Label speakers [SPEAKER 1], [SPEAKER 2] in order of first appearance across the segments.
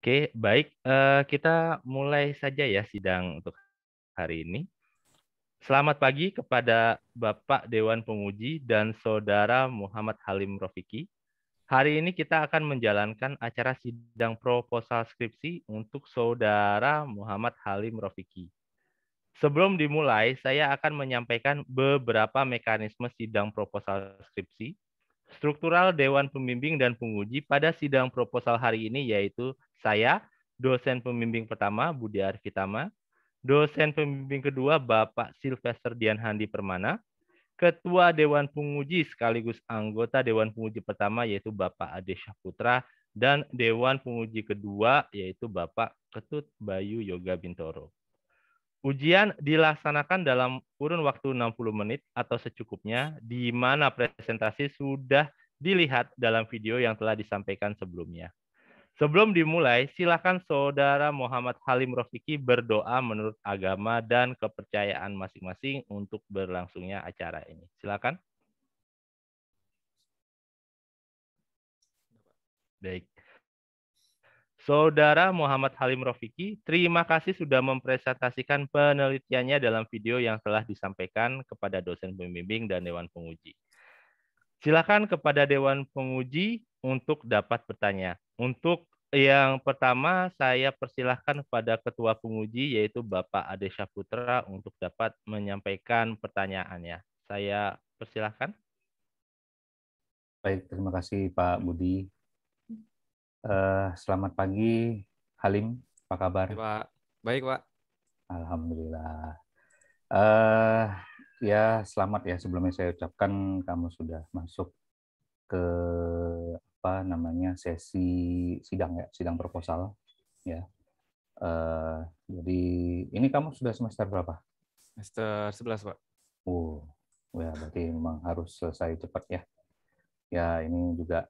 [SPEAKER 1] Oke, baik. Uh, kita mulai saja ya sidang untuk hari ini. Selamat pagi kepada Bapak Dewan Penguji dan Saudara Muhammad Halim Rofiki. Hari ini kita akan menjalankan acara sidang proposal skripsi untuk Saudara Muhammad Halim Rofiki. Sebelum dimulai, saya akan menyampaikan beberapa mekanisme sidang proposal skripsi. Struktural Dewan Pembimbing dan Penguji pada sidang proposal hari ini yaitu saya, dosen pembimbing pertama Budi Arifitama, dosen pembimbing kedua Bapak Sylvester Dian Handi Permana, Ketua Dewan Penguji sekaligus anggota Dewan Penguji pertama yaitu Bapak Ade Syahputra dan Dewan Penguji kedua yaitu Bapak Ketut Bayu Yoga Bintoro. Ujian dilaksanakan dalam kurun waktu 60 menit atau secukupnya di mana presentasi sudah dilihat dalam video yang telah disampaikan sebelumnya. Sebelum dimulai, silakan Saudara Muhammad Halim Rofiki berdoa menurut agama dan kepercayaan masing-masing untuk berlangsungnya acara ini. Silakan. Baik. Saudara Muhammad Halim Rofiki, terima kasih sudah mempresentasikan penelitiannya dalam video yang telah disampaikan kepada dosen pembimbing dan Dewan Penguji. Silakan kepada Dewan Penguji untuk dapat bertanya. Untuk yang pertama, saya persilahkan kepada Ketua Penguji, yaitu Bapak Ade Syaputra untuk dapat menyampaikan pertanyaannya. Saya persilahkan.
[SPEAKER 2] Baik, terima kasih Pak Budi. Uh, selamat pagi, Halim. Apa kabar? Baik, Pak. Baik, Pak. Alhamdulillah. Uh, ya, selamat ya. Sebelumnya saya ucapkan kamu sudah masuk ke apa namanya sesi sidang ya sidang proposal ya uh, jadi ini kamu sudah semester berapa
[SPEAKER 3] semester 11 pak
[SPEAKER 2] uh ya berarti memang harus selesai cepat ya ya ini juga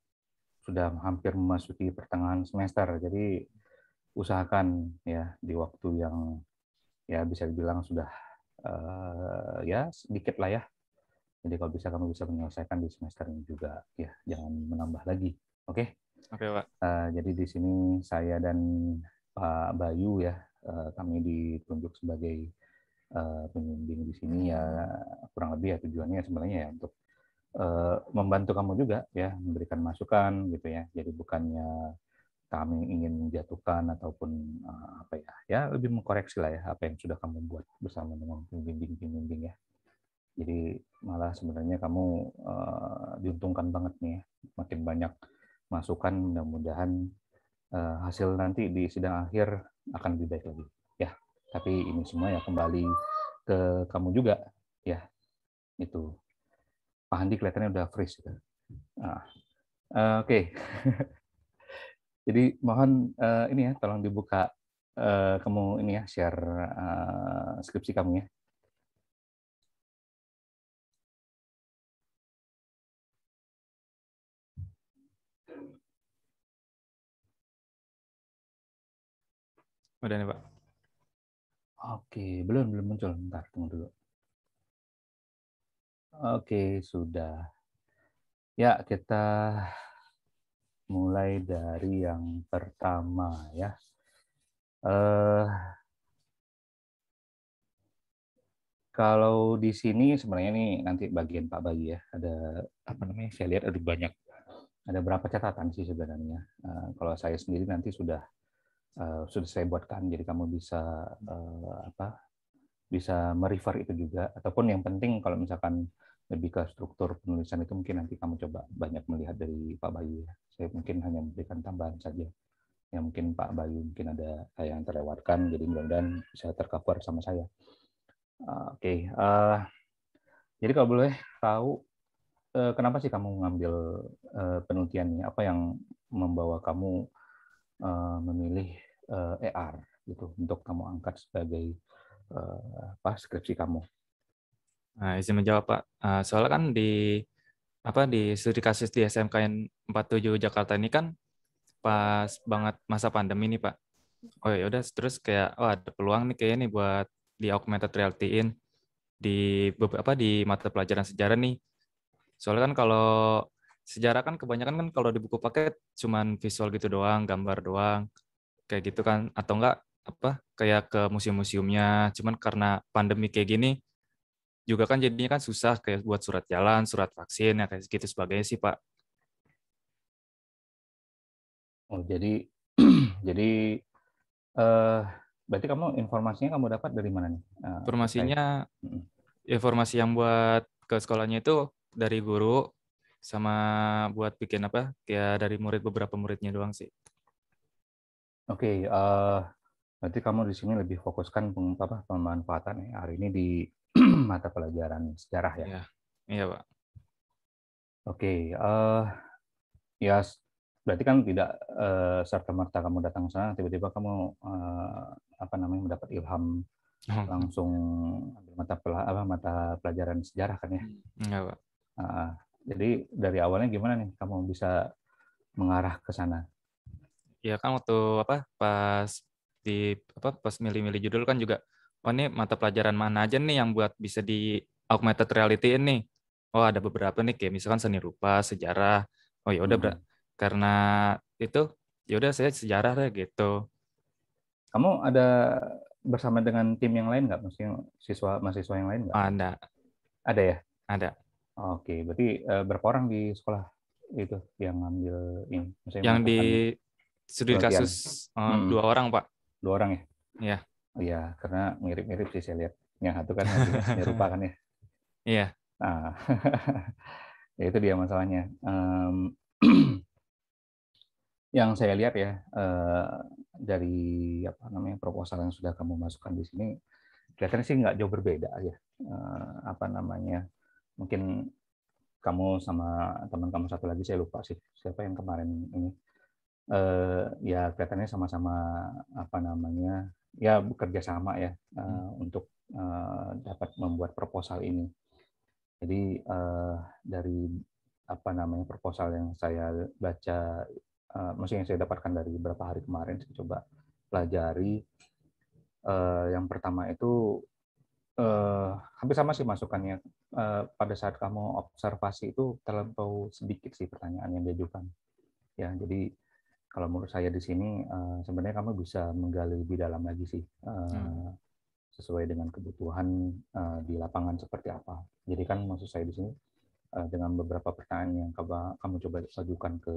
[SPEAKER 2] sudah hampir memasuki pertengahan semester jadi usahakan ya di waktu yang ya bisa dibilang sudah uh, ya sedikit lah ya jadi kalau bisa kamu bisa menyelesaikan di semester ini juga, ya jangan menambah lagi. Oke? Okay? Oke okay, pak. Uh, jadi di sini saya dan Pak Bayu ya, uh, kami ditunjuk sebagai uh, pembimbing di sini ya kurang lebih ya tujuannya sebenarnya ya untuk uh, membantu kamu juga ya memberikan masukan gitu ya. Jadi bukannya kami ingin menjatuhkan ataupun uh, apa ya ya lebih mengkoreksi lah ya apa yang sudah kamu buat bersama dengan pembimbing-pembimbing ya. Jadi malah sebenarnya kamu uh, diuntungkan banget nih, ya. makin banyak masukan mudah-mudahan uh, hasil nanti di sidang akhir akan lebih baik lagi. Ya, tapi ini semua ya kembali ke kamu juga ya. Itu Pak Handi kelihatannya udah freeze. Gitu. Nah, Oke. Okay. Jadi mohon uh, ini ya, tolong dibuka uh,
[SPEAKER 3] kamu ini ya share uh, skripsi kamu ya. Udah nih, Pak. Oke, belum belum muncul. Bentar, tunggu dulu.
[SPEAKER 2] Oke, sudah. Ya, kita mulai dari yang pertama ya. Eh kalau di sini sebenarnya nih nanti bagian Pak Bagi ya, ada apa namanya? Saya lihat ada banyak ada berapa catatan sih sebenarnya. Uh, kalau saya sendiri nanti sudah Eh, sudah saya buatkan jadi kamu bisa uh, apa bisa merefer itu juga ataupun yang penting kalau misalkan lebih ke struktur penulisan itu mungkin nanti kamu coba banyak melihat dari Pak Bayu ya. Saya mungkin hanya memberikan tambahan saja. Yang mungkin Pak Bayu mungkin ada yang terlewatkan jadi mudah-mudahan bisa tercover sama saya. Uh, Oke, okay. uh, jadi kalau boleh tahu eh, kenapa sih kamu ngambil uh, penelitian ini? Apa yang membawa kamu Eh, memilih ER gitu untuk kamu angkat sebagai eh, apa skripsi kamu.
[SPEAKER 3] Nah, izin menjawab Pak. Soalnya kan di apa di studi kasus di SMKN 47 Jakarta ini kan pas banget masa pandemi ini Pak. Oh ya udah terus kayak oh, ada peluang nih kayaknya nih buat di augmented reality-in di apa di mata pelajaran sejarah nih. Soalnya kan kalau sejarah kan kebanyakan kan kalau di buku paket cuman visual gitu doang, gambar doang, kayak gitu kan, atau enggak apa kayak ke museum-museumnya. Cuman karena pandemi kayak gini juga kan jadinya kan susah kayak buat surat jalan, surat vaksin, ya kayak gitu sebagainya sih Pak. Oh jadi jadi uh,
[SPEAKER 2] berarti kamu informasinya kamu dapat dari mana nih? Uh, informasinya
[SPEAKER 3] informasi yang buat ke sekolahnya itu dari guru sama buat bikin apa ya dari murid beberapa muridnya doang sih.
[SPEAKER 2] Oke, okay, uh, eh, berarti kamu di sini lebih fokuskan pem, apa, pemanfaatan ya hari ini di mata pelajaran sejarah ya. Iya, yeah, pak. Oke, okay, uh, eh, ya berarti kan tidak uh, serta merta kamu datang sana tiba-tiba kamu uh, apa namanya mendapat ilham hmm. langsung mata pela, apa mata pelajaran sejarah kan ya. Iya pak. Uh, jadi dari awalnya gimana nih kamu bisa mengarah ke sana?
[SPEAKER 3] Ya kan waktu apa pas di apa pas milih-milih judul kan juga oh ini mata pelajaran mana aja nih yang buat bisa di augmented reality ini. Oh ada beberapa nih kayak misalkan seni rupa, sejarah. Oh ya udah hmm. karena itu ya udah saya sejarah deh gitu.
[SPEAKER 1] Kamu
[SPEAKER 2] ada bersama dengan tim yang lain nggak? Maksudnya siswa mahasiswa yang lain nggak? Oh, ada.
[SPEAKER 3] Ada ya? Ada.
[SPEAKER 2] Oke, berarti uh, berapa orang di sekolah itu yang ngambil ini? Maksudnya yang di studi kasus uh, hmm. dua
[SPEAKER 3] orang pak. Dua orang ya? Iya.
[SPEAKER 2] Oh, iya, karena mirip-mirip sih saya lihat. Yang satu kan serupa kan ya? Iya. Nah, ya itu dia masalahnya. Um, yang saya lihat ya uh, dari apa namanya proposal yang sudah kamu masukkan di sini, kelihatannya sih nggak jauh berbeda ya. Uh, apa namanya? mungkin kamu sama teman kamu satu lagi saya lupa sih siapa yang kemarin ini uh, ya kelihatannya sama-sama apa namanya ya bekerja sama ya uh, hmm. untuk uh, dapat membuat proposal ini jadi uh, dari apa namanya proposal yang saya baca uh, maksudnya yang saya dapatkan dari beberapa hari kemarin saya coba pelajari uh, yang pertama itu eh, hampir sama sih masukannya. Eh, pada saat kamu observasi itu terlalu sedikit sih pertanyaan yang diajukan. Ya, jadi kalau menurut saya di sini eh, sebenarnya kamu bisa menggali lebih dalam lagi sih eh, hmm. sesuai dengan kebutuhan eh, di lapangan seperti apa. Jadi kan maksud saya di sini eh, dengan beberapa pertanyaan yang kamu, kamu coba ajukan ke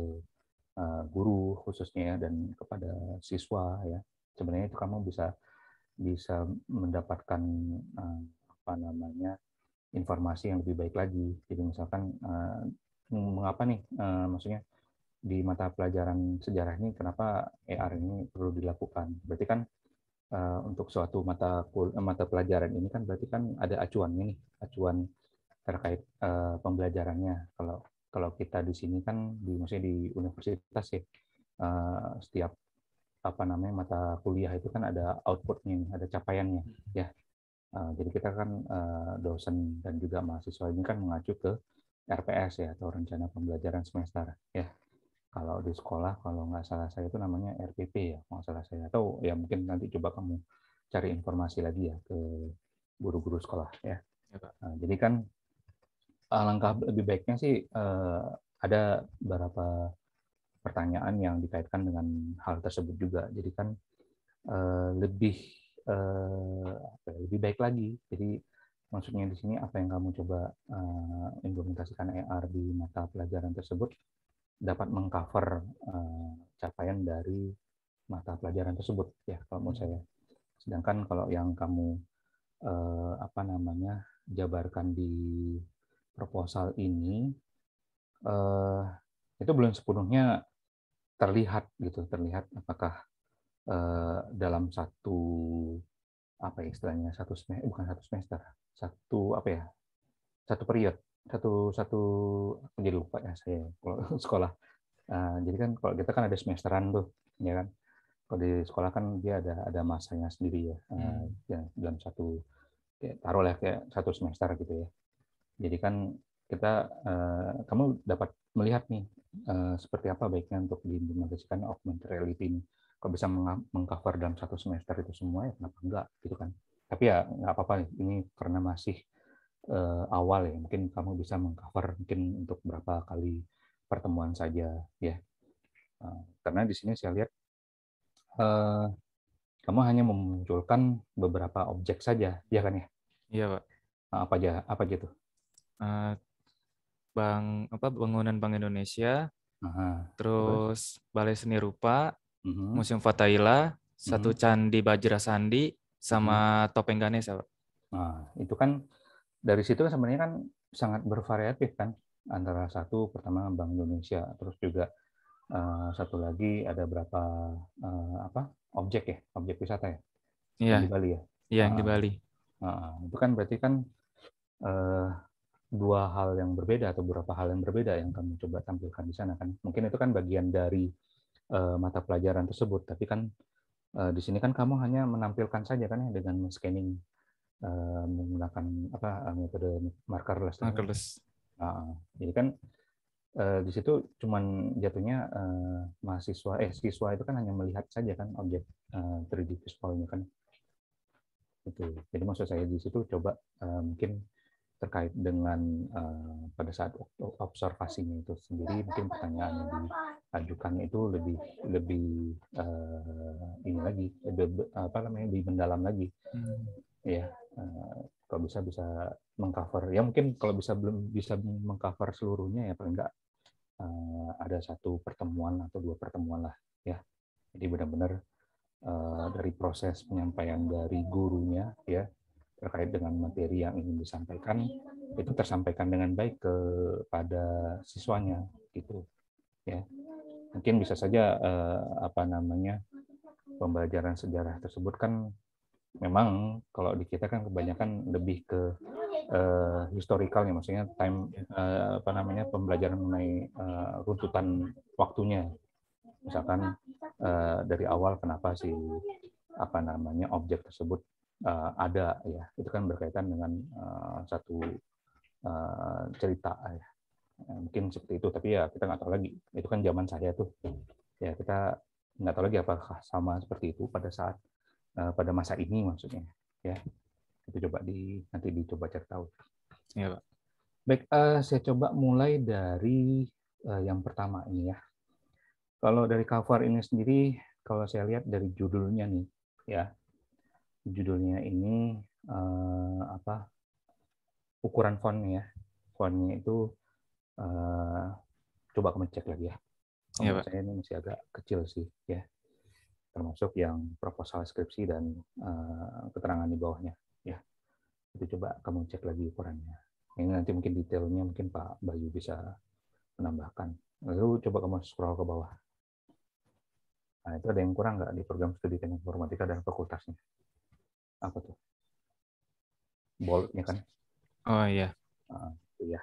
[SPEAKER 2] eh, guru khususnya ya, dan kepada siswa ya sebenarnya itu kamu bisa bisa mendapatkan eh, apa namanya informasi yang lebih baik lagi. Jadi misalkan eh, mengapa nih eh, maksudnya di mata pelajaran sejarah ini kenapa AR ini perlu dilakukan? Berarti kan untuk suatu mata mata pelajaran ini kan berarti kan ada acuan nih, acuan terkait pembelajarannya. Kalau kalau kita di sini kan di maksudnya di universitas ya setiap apa namanya mata kuliah itu kan ada outputnya, ada capaiannya, hmm. ya. Eh, jadi kita kan eh, dosen dan juga mahasiswa ini kan mengacu ke RPS ya atau rencana pembelajaran semester, ya. Kalau di sekolah kalau nggak salah saya itu namanya RPP ya, kalau nggak salah saya atau ya mungkin nanti coba kamu cari informasi lagi ya ke guru-guru sekolah ya. Nah, jadi kan langkah lebih baiknya sih ada beberapa pertanyaan yang dikaitkan dengan hal tersebut juga. Jadi kan eh, lebih eh, ya, lebih baik lagi. Jadi maksudnya di sini apa yang kamu coba eh, implementasikan AR di mata pelajaran tersebut dapat mengcover capaian dari mata pelajaran tersebut ya kalau menurut saya. Sedangkan kalau yang kamu apa namanya jabarkan di proposal ini itu belum sepenuhnya terlihat gitu terlihat apakah eh, dalam satu apa ya istilahnya satu semester eh, bukan satu semester satu apa ya satu periode satu satu jadi lupa ya saya kalau sekolah eh, jadi kan kalau kita kan ada semesteran tuh ya kan kalau di sekolah kan dia ada ada masanya sendiri ya, eh, hmm. ya dalam satu ya, taruhlah kayak satu semester gitu ya jadi kan kita eh, kamu dapat melihat nih Eh, seperti apa baiknya untuk diimplementasikan augmented reality ini. Kalau bisa mengcover dalam satu semester itu semua, ya kenapa enggak gitu kan. Tapi ya nggak apa-apa, ini karena masih uh, awal ya, mungkin kamu bisa mengcover mungkin untuk berapa kali pertemuan saja ya. Uh, karena di sini saya lihat uh, kamu hanya memunculkan beberapa objek saja, ya kan ya?
[SPEAKER 3] Iya pak. Apa
[SPEAKER 2] aja? Apa aja tuh?
[SPEAKER 3] Uh, bang apa bangunan Bank Indonesia, Aha. terus Balai Seni Rupa, uh Museum Fatahila, satu uh candi Bajra Sandi sama uh Topeng Ganesha, Pak.
[SPEAKER 2] Nah, itu kan dari situ kan sebenarnya kan sangat bervariatif kan antara satu pertama Bank Indonesia, terus juga uh, satu lagi ada berapa uh, apa objek ya, objek wisata ya. Iya. Di Bali ya. Iya, yang uh, di ah. Bali. Uh, itu kan berarti kan uh, dua hal yang berbeda atau beberapa hal yang berbeda yang kamu coba tampilkan di sana kan mungkin itu kan bagian dari uh, mata pelajaran tersebut tapi kan uh, di sini kan kamu hanya menampilkan saja kan ya dengan scanning uh, menggunakan apa metode markerless kan ya. markerless nah, jadi kan uh, di situ cuman jatuhnya uh, mahasiswa eh siswa itu kan hanya melihat saja kan objek uh, 3D visualnya kan itu jadi maksud saya di situ coba uh, mungkin terkait dengan uh, pada saat observasinya itu sendiri mungkin pertanyaan yang diajukan itu lebih lebih uh, ini lagi lebih, apa namanya lebih mendalam lagi
[SPEAKER 3] hmm. ya
[SPEAKER 2] uh, kalau bisa bisa mengcover ya mungkin kalau bisa belum bisa mengcover seluruhnya ya paling enggak uh, ada satu pertemuan atau dua pertemuan lah ya jadi benar-benar uh, dari proses penyampaian dari gurunya ya terkait dengan materi yang ingin disampaikan iya. itu tersampaikan dengan baik kepada siswanya gitu ya mungkin bisa saja eh, apa namanya pembelajaran sejarah tersebut kan memang kalau di kita kan kebanyakan lebih ke eh, ya, maksudnya time eh, apa namanya pembelajaran mengenai eh, runtutan waktunya misalkan eh, dari awal kenapa sih apa namanya objek tersebut uh, ada ya itu kan berkaitan dengan uh, satu uh, cerita ya mungkin seperti itu tapi ya kita nggak tahu lagi itu kan zaman saya tuh ya kita nggak tahu lagi apakah sama seperti itu pada saat uh, pada masa ini maksudnya ya itu coba di nanti dicoba cari tahu ya pak baik uh, saya coba mulai dari uh, yang pertama ini ya kalau dari cover ini sendiri kalau saya lihat dari judulnya nih ya judulnya ini uh, apa ukuran fontnya ya fontnya itu uh, coba kamu cek lagi ya iya, kalau saya ini masih agak kecil sih ya termasuk yang proposal skripsi dan uh, keterangan di bawahnya ya itu coba kamu cek lagi ukurannya ini nanti mungkin detailnya mungkin Pak Bayu bisa menambahkan lalu coba kamu scroll ke bawah nah itu ada yang kurang nggak di program studi teknik informatika dan fakultasnya apa tuh boldnya kan oh iya uh, itu ya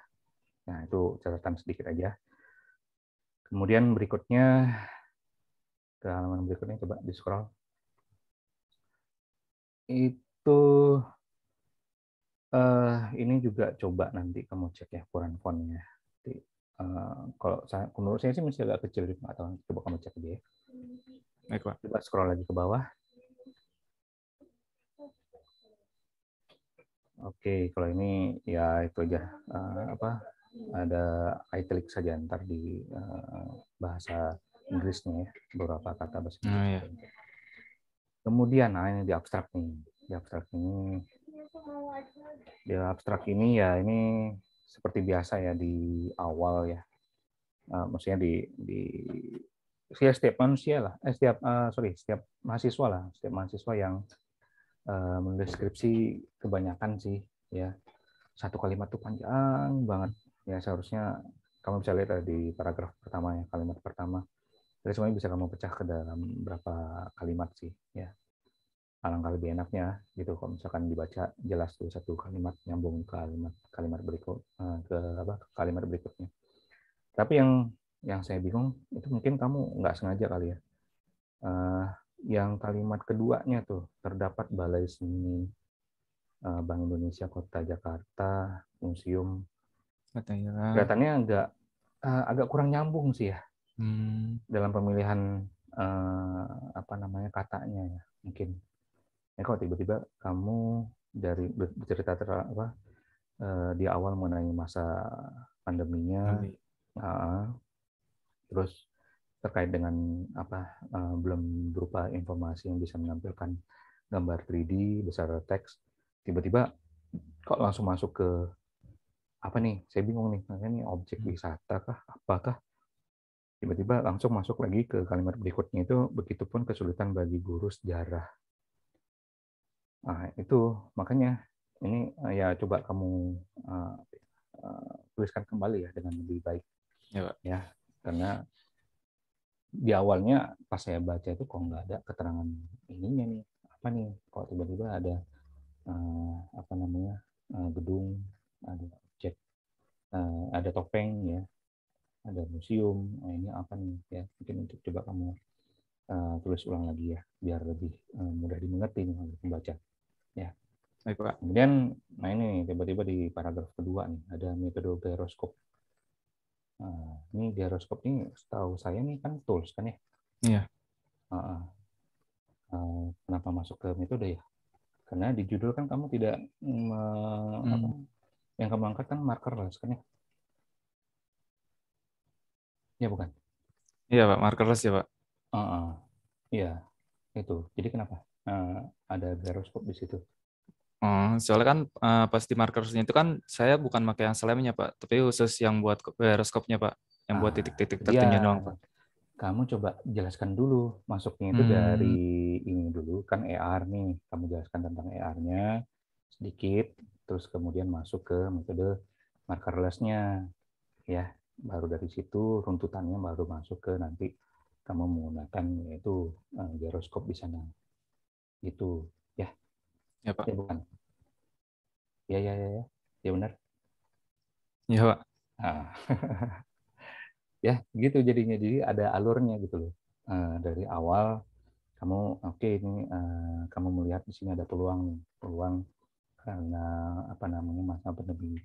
[SPEAKER 2] nah itu catatan sedikit aja kemudian berikutnya ke halaman berikutnya coba di scroll itu uh, ini juga coba nanti kamu cek ya ukuran fontnya eh, kalau saya menurut saya sih masih agak kecil nggak coba kamu cek aja ya. Baik, coba scroll lagi ke bawah Oke, kalau ini ya itu aja uh, apa ada italic saja ntar di uh, bahasa Inggrisnya ya beberapa kata bahasa oh, Inggris. Oh, iya. Kemudian nah ini di abstrak nih di abstrak ini di abstrak ini ya ini seperti biasa ya di awal ya uh, maksudnya di di ya setiap manusia lah eh, setiap uh, sorry setiap mahasiswa lah setiap mahasiswa yang Eh, mendeskripsi kebanyakan sih ya satu kalimat tuh panjang banget ya seharusnya kamu bisa lihat di paragraf pertama ya kalimat pertama jadi semuanya bisa kamu pecah ke dalam berapa kalimat sih ya alangkah lebih enaknya gitu kalau misalkan dibaca jelas tuh satu kalimat nyambung ke kalimat kalimat berikut eh, ke apa ke kalimat berikutnya tapi yang yang saya bingung itu mungkin kamu nggak sengaja kali ya eh, yang kalimat keduanya tuh terdapat Balai Seni eh, Bank Indonesia Kota Jakarta Museum
[SPEAKER 4] Katanya. kelihatannya
[SPEAKER 2] agak eh, agak kurang nyambung sih ya
[SPEAKER 4] hmm.
[SPEAKER 2] dalam pemilihan eh, apa namanya katanya ya mungkin ya kalau tiba-tiba kamu dari bercerita ter, apa di awal mengenai masa pandeminya uh, terus terkait dengan apa uh, belum berupa informasi yang bisa menampilkan gambar 3D besar teks tiba-tiba kok langsung masuk ke apa nih saya bingung nih ini objek hmm. wisata kah apakah tiba-tiba langsung masuk lagi ke kalimat berikutnya itu begitupun kesulitan bagi guru sejarah nah, itu makanya ini eh, ya coba kamu uh, uh, tuliskan kembali ya dengan lebih baik ya, ya karena di awalnya pas saya baca itu kok nggak ada keterangan ininya nih apa nih kok tiba-tiba ada uh, apa namanya uh, gedung ada objek uh, ada topeng ya ada museum nah, ini apa nih ya mungkin untuk coba kamu uh, tulis ulang lagi ya biar lebih uh, mudah dimengerti nih oleh pembaca ya Baik, Pak. kemudian nah ini tiba-tiba di paragraf kedua nih ada metode gyroscope ini gyroscope ini setahu saya nih kan tools kan ya? Iya. Uh, uh, kenapa masuk ke metode ya? Karena di judul kan kamu tidak me, hmm. apa, yang kamu angkat kan marker lah kan ya? Iya bukan?
[SPEAKER 3] Iya pak, marker lah ya pak.
[SPEAKER 2] Uh, uh, iya, itu. Jadi kenapa? Uh, ada gyroscope di situ.
[SPEAKER 3] Oh, soalnya kan uh, eh, pasti markersnya itu kan saya bukan pakai yang selamnya pak, tapi khusus yang buat periskopnya pak, yang ah, buat titik-titik tertentunya iya. doang pak.
[SPEAKER 2] Kamu coba jelaskan dulu masuknya itu hmm. dari ini dulu kan AR e nih, kamu jelaskan tentang ar e nya sedikit, terus kemudian masuk ke metode markerlessnya, ya baru dari situ runtutannya baru masuk ke nanti kamu menggunakan yaitu uh, gyroskop di sana, itu ya. Ya Pak. Ya, bukan. Ya ya ya ya. Ya benar.
[SPEAKER 3] Ya Pak. Nah.
[SPEAKER 2] ya gitu jadinya jadi ada alurnya gitu loh. Eh, dari awal kamu oke okay, ini eh, kamu melihat di sini ada peluang nih peluang karena apa namanya masa pandemi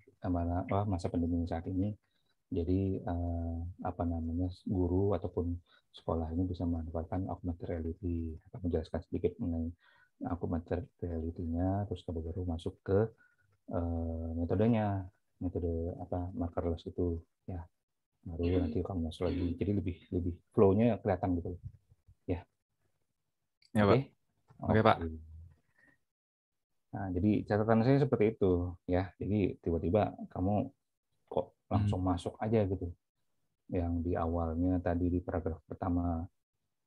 [SPEAKER 2] masa pandemi saat ini jadi eh, apa namanya guru ataupun sekolah ini bisa memanfaatkan augmented reality akan menjelaskan sedikit mengenai aku mencari nya terus aku baru masuk ke uh, metodenya metode apa markerless itu ya baru hmm. nanti kamu masuk lagi hmm. jadi lebih lebih flownya kelihatan gitu
[SPEAKER 3] ya ya pak
[SPEAKER 2] oke okay, pak nah jadi catatan saya seperti itu ya jadi tiba-tiba kamu kok langsung hmm. masuk aja gitu yang di awalnya tadi di paragraf pertama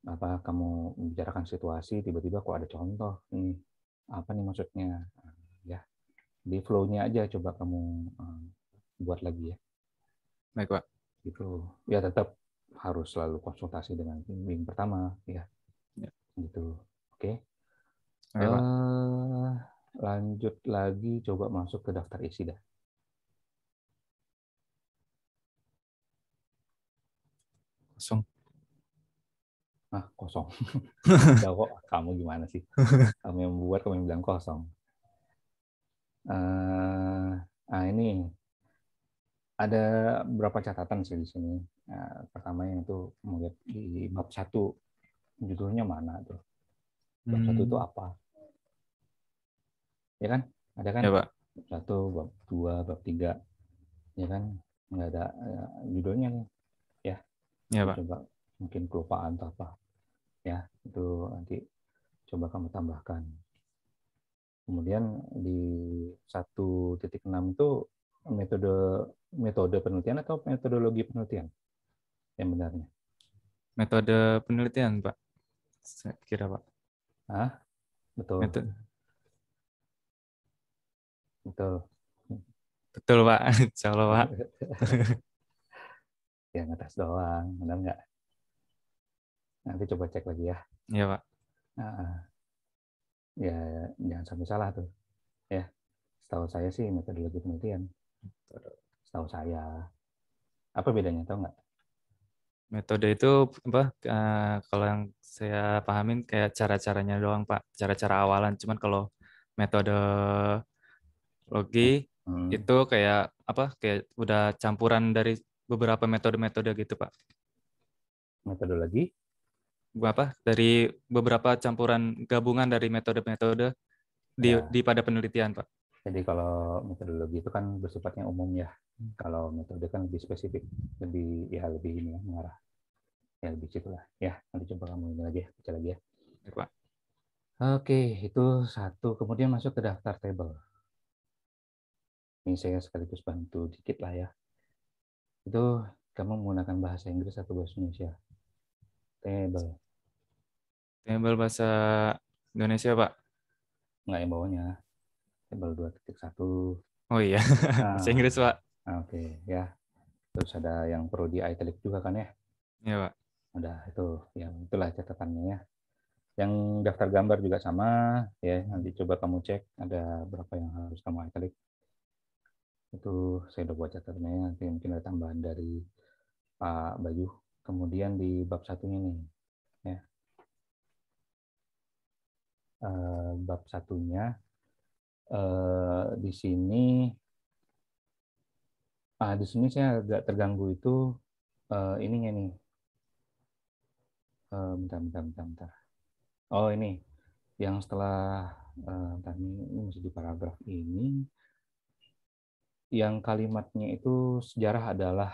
[SPEAKER 2] apa kamu membicarakan situasi tiba-tiba kok ada contoh nih apa nih maksudnya ya di flow-nya aja coba kamu eh, buat lagi ya baik pak itu ya tetap harus selalu konsultasi dengan bimbing pertama ya, ya. gitu oke okay. uh, eh, lanjut lagi coba masuk ke daftar isi dah langsung ah kosong ya kok kamu gimana sih kamu yang membuat kamu yang bilang kosong uh, ah ini ada berapa catatan sih di sini uh, eh, pertama yang itu melihat di bab satu judulnya mana tuh bab satu itu hmm. apa ya kan ada kan ya, Pak. bab satu bab dua bab tiga ya kan nggak ada eh, judulnya nih ya ya Pak. coba mungkin kelupaan atau apa ya itu nanti coba kamu tambahkan kemudian di 1.6 itu metode metode penelitian atau metodologi penelitian yang benarnya
[SPEAKER 3] metode penelitian pak saya kira pak ah betul Meto betul betul pak insyaallah pak
[SPEAKER 2] yang atas doang benar nggak Nanti coba cek lagi ya. Iya Pak. Uh, ya jangan sampai salah tuh. Ya, setahu saya sih metodologi penelitian. Setahu saya. Apa bedanya tau nggak?
[SPEAKER 3] Metode itu apa? Uh, kalau yang saya pahamin kayak cara-caranya doang Pak, cara-cara awalan. Cuman kalau metode logi hmm. itu kayak apa? Kayak udah campuran dari beberapa metode-metode gitu Pak. Metode Metodologi? apa dari beberapa campuran gabungan dari metode-metode di, ya. di pada penelitian, Pak.
[SPEAKER 2] Jadi kalau metodologi itu kan bersifatnya umum ya. Hmm. Kalau metode kan lebih spesifik, lebih ya lebih ini ya, mengarah ya lebih situ lah. Ya nanti coba kamu ini lagi, ya, baca lagi ya. Baik, Pak. Oke, itu satu. Kemudian masuk ke daftar table. Ini saya sekaligus bantu dikit lah ya. Itu kamu menggunakan bahasa Inggris atau bahasa Indonesia? Table.
[SPEAKER 3] Table bahasa Indonesia, Pak?
[SPEAKER 2] Nggak yang bawahnya. Table 2.1. Oh iya, nah. bahasa Inggris, Pak. Ah, oke, okay, ya. Terus ada yang perlu di italic juga kan ya? Iya, Pak. Ada itu. Ya, itulah catatannya ya. Yang daftar gambar juga sama, ya. Nanti coba kamu cek ada berapa yang harus kamu italic. Itu saya udah buat catatannya, nanti mungkin ada tambahan dari Pak Bayu kemudian di bab satunya nih ya eh, bab satunya eh, di sini ah di sini saya agak terganggu itu eh, ininya nih eh, bentar bentar bentar bentar oh ini yang setelah eh, bentar, ini masih di paragraf ini yang kalimatnya itu sejarah adalah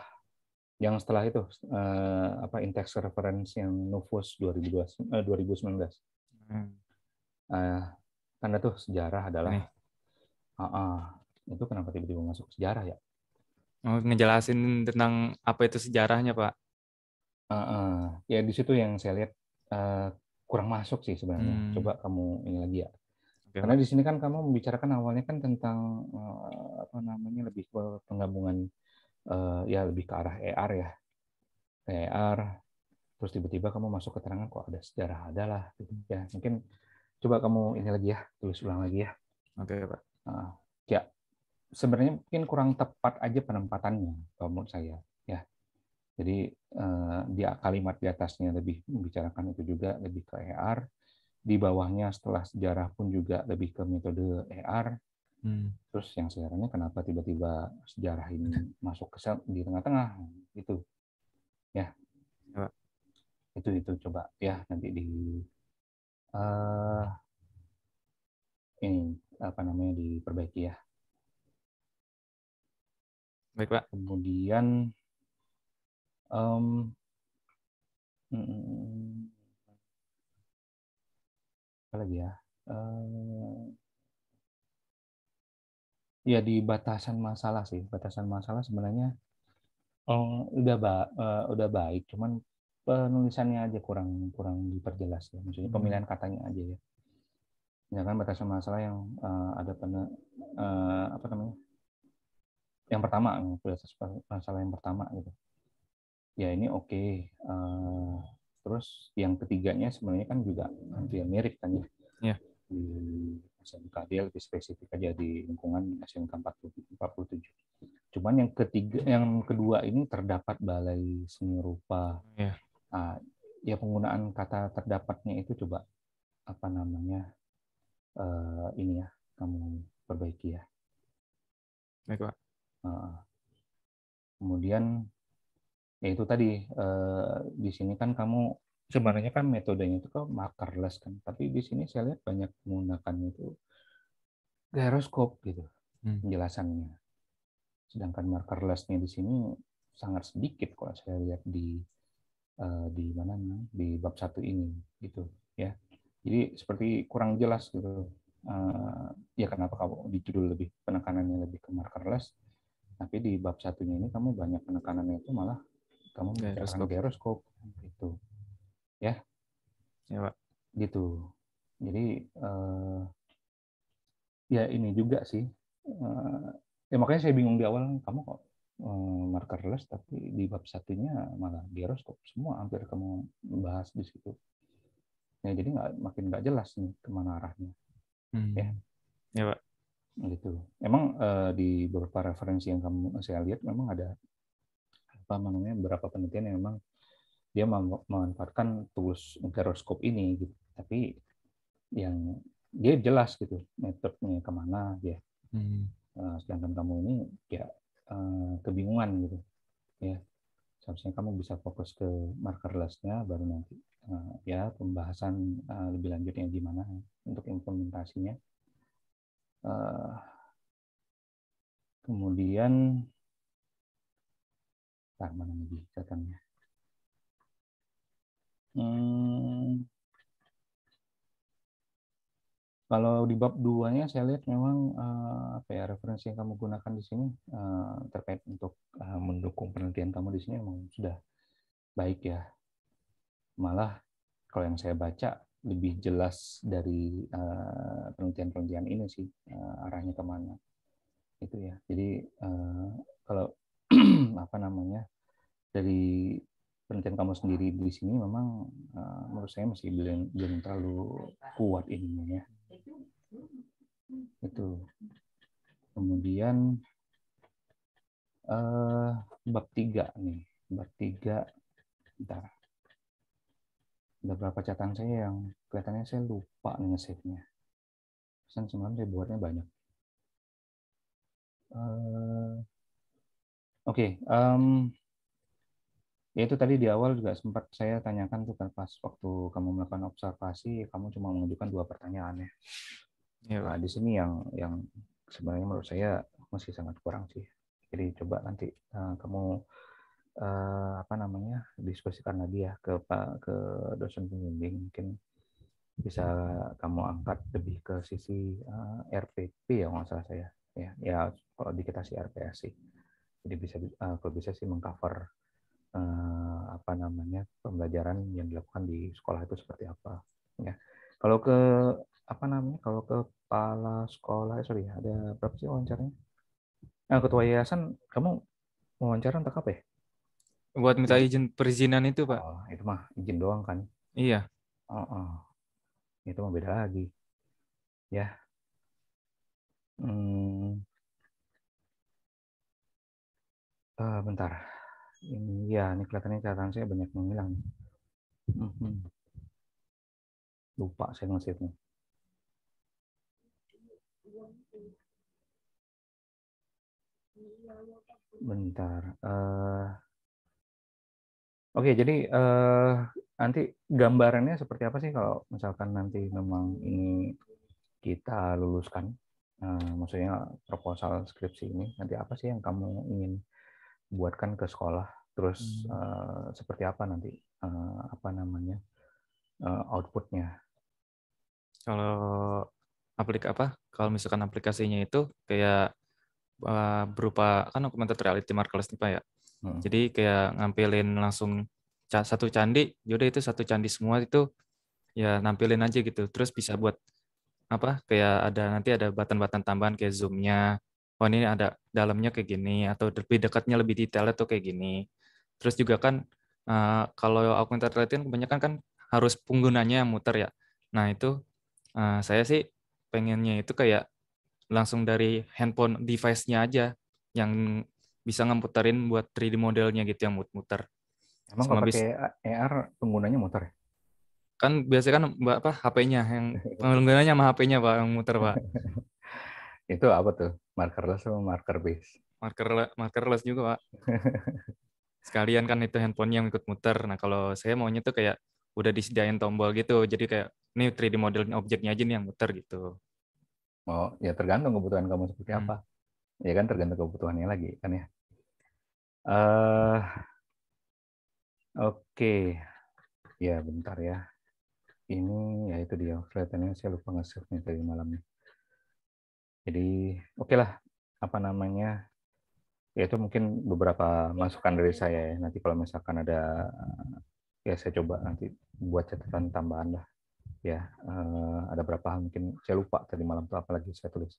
[SPEAKER 2] yang setelah itu eh, apa indeks referensi yang Novus 2019. Eh, hmm. tanda eh, tuh
[SPEAKER 3] sejarah adalah Uh, uh, itu kenapa tiba-tiba masuk sejarah ya? Oh, ngejelasin tentang apa itu sejarahnya, Pak. Uh, uh, ya di situ yang saya lihat uh, kurang masuk sih sebenarnya. Hmm. Coba kamu ini lagi ya. Okay. Karena di
[SPEAKER 2] sini kan kamu membicarakan awalnya kan tentang uh, apa namanya lebih ke penggabungan Eh, ya lebih ke arah ER ya ER terus tiba-tiba kamu masuk keterangan kok ada sejarah lah gitu ya mungkin coba kamu ini lagi ya tulis ulang lagi ya oke okay, pak uh, ya sebenarnya mungkin kurang tepat aja penempatannya kalau menurut saya ya jadi uh, di kalimat di atasnya lebih membicarakan itu juga lebih ke ER di bawahnya setelah sejarah pun juga lebih ke metode ER Hmm. Terus yang sejarahnya kenapa tiba-tiba sejarah ini masuk ke sel di tengah-tengah itu. Ya. Coba. Ya. Itu itu coba ya nanti di uh, ini apa namanya diperbaiki ya. Baik, Pak. Kemudian um, hmm, apa lagi ya? Uh, ya di batasan masalah sih batasan masalah sebenarnya um, udah ba uh, udah baik cuman penulisannya aja kurang kurang diperjelas ya maksudnya hmm. pemilihan katanya aja ya misalkan ya batasan masalah yang uh, ada pada uh, apa namanya yang pertama batasan masalah yang pertama gitu ya ini oke okay. uh, terus yang ketiganya sebenarnya kan juga hampir mirip kan ya
[SPEAKER 3] yeah di
[SPEAKER 2] SMK dia lebih spesifik aja di lingkungan SMK 47. Cuman yang ketiga, yang kedua ini terdapat balai seni rupa. Yeah. Iya. Uh, ya penggunaan kata terdapatnya itu coba apa namanya uh, ini ya kamu perbaiki ya. Baik pak. Uh, kemudian ya itu tadi uh, di sini kan kamu sebenarnya kan metodenya itu kan markerless kan tapi di sini saya lihat banyak menggunakan itu gyroskop gitu hmm. penjelasannya sedangkan markerlessnya di sini sangat sedikit kalau saya lihat di uh, di mana di bab satu ini
[SPEAKER 3] gitu ya
[SPEAKER 2] jadi seperti kurang jelas gitu uh, ya kenapa kamu di judul lebih penekanannya lebih ke markerless tapi di bab satunya ini kamu banyak penekanannya itu malah kamu gyroskop gyroskop gitu ya ya pak gitu jadi uh, ya ini juga sih uh, ya makanya saya bingung di awal kamu kok eh, markerless tapi di bab satunya malah giroskop semua hampir kamu bahas di situ ya jadi nggak makin nggak jelas nih kemana arahnya hmm. ya ya pak gitu emang uh, di beberapa referensi yang kamu saya lihat memang ada apa namanya beberapa penelitian yang memang dia memanfaatkan tools gyroscope ini gitu tapi yang dia jelas gitu metodenya kemana ya hmm. Eh, sedangkan kamu ini ya eh, kebingungan gitu ya seharusnya kamu bisa fokus ke markerlessnya baru nanti eh, ya pembahasan uh, lebih lanjutnya gimana untuk implementasinya
[SPEAKER 3] kemudian tak mana lagi catatannya? Hmm. kalau di
[SPEAKER 2] bab nya saya lihat memang uh, apa ya referensi yang kamu gunakan di sini uh, terkait untuk uh, mendukung penelitian kamu di sini memang sudah baik ya. Malah kalau yang saya baca lebih jelas dari penelitian-penelitian ini sih arahnya kemana itu ya. Jadi kalau apa namanya dari penelitian kamu sendiri di sini memang uh, menurut saya masih belum belum terlalu kuat ini ya itu kemudian uh, bab tiga nih bab tiga bentar ada berapa catatan saya yang kelihatannya saya lupa nge-save-nya pesan semalam saya buatnya banyak
[SPEAKER 3] uh,
[SPEAKER 2] oke okay, um, ya itu tadi di awal juga sempat saya tanyakan tuh kan pas waktu kamu melakukan observasi kamu cuma mengajukan dua pertanyaan ya. ya nah, di sini yang yang sebenarnya menurut saya masih sangat kurang sih. Jadi coba nanti uh, kamu uh, apa namanya diskusikan lagi ya ke pak ke dosen pembimbing mungkin bisa kamu angkat lebih ke sisi uh, eh, RPP ya nggak salah saya ya ya kalau di kita sih RPS sih jadi bisa uh, kalau bisa sih mengcover eh, apa namanya pembelajaran yang dilakukan di sekolah itu seperti apa ya kalau ke apa namanya kalau ke kepala sekolah sorry ada berapa sih wawancaranya nah, ketua yayasan kamu wawancara untuk apa ya
[SPEAKER 3] buat minta iya. izin perizinan itu pak oh, itu mah izin doang kan iya
[SPEAKER 2] oh, oh. itu mah beda lagi ya hmm. uh, bentar ini ya, ini kelihatannya catatan saya banyak menghilang. Mhm. Lupa saya ngasihnya. Bentar. Uh, Oke, okay, jadi uh, nanti gambarannya seperti apa sih kalau misalkan nanti memang ini kita luluskan? Uh, maksudnya proposal skripsi ini nanti apa sih yang kamu ingin buatkan ke sekolah terus hmm. uh, seperti apa nanti uh, apa namanya
[SPEAKER 3] uh, outputnya kalau aplik apa kalau misalkan aplikasinya itu kayak uh, berupa kan augmented reality markerless nih pak ya hmm. jadi kayak ngampilin langsung satu candi yaudah itu satu candi semua itu ya nampilin aja gitu terus bisa buat apa kayak ada nanti ada batan-batan tambahan kayak zoomnya oh ini ada dalamnya kayak gini atau lebih dekatnya lebih detailnya tuh kayak gini. Terus juga kan uh, kalau aku interpretin kan kebanyakan kan harus penggunanya yang muter ya. Nah itu uh, saya sih pengennya itu kayak langsung dari handphone device-nya aja yang bisa ngemputerin buat 3D modelnya gitu yang muter. Emang kalau pakai
[SPEAKER 2] AR penggunanya
[SPEAKER 3] muter ya? Kan biasanya kan apa HP-nya yang penggunanya sama HP-nya Pak yang muter Pak.
[SPEAKER 2] Itu apa tuh? Markerless atau marker base?
[SPEAKER 3] Marker markerless juga, Pak. Sekalian kan itu handphonenya yang ikut muter. Nah, kalau saya maunya tuh kayak udah disediain tombol gitu. Jadi kayak ini 3D model objeknya aja nih yang muter gitu.
[SPEAKER 2] Oh, ya tergantung kebutuhan kamu seperti hmm. apa. Ya kan tergantung kebutuhannya lagi kan ya. Uh, Oke. Okay. Ya, bentar ya. Ini ya itu dia. Kelihatannya saya lupa nge-save nih tadi malamnya. Jadi oke okay lah apa namanya ya itu mungkin beberapa masukan dari saya ya. Nanti kalau misalkan ada ya saya coba nanti buat catatan tambahan lah ya eh, ada berapa mungkin saya lupa tadi malam itu, apalagi saya tulis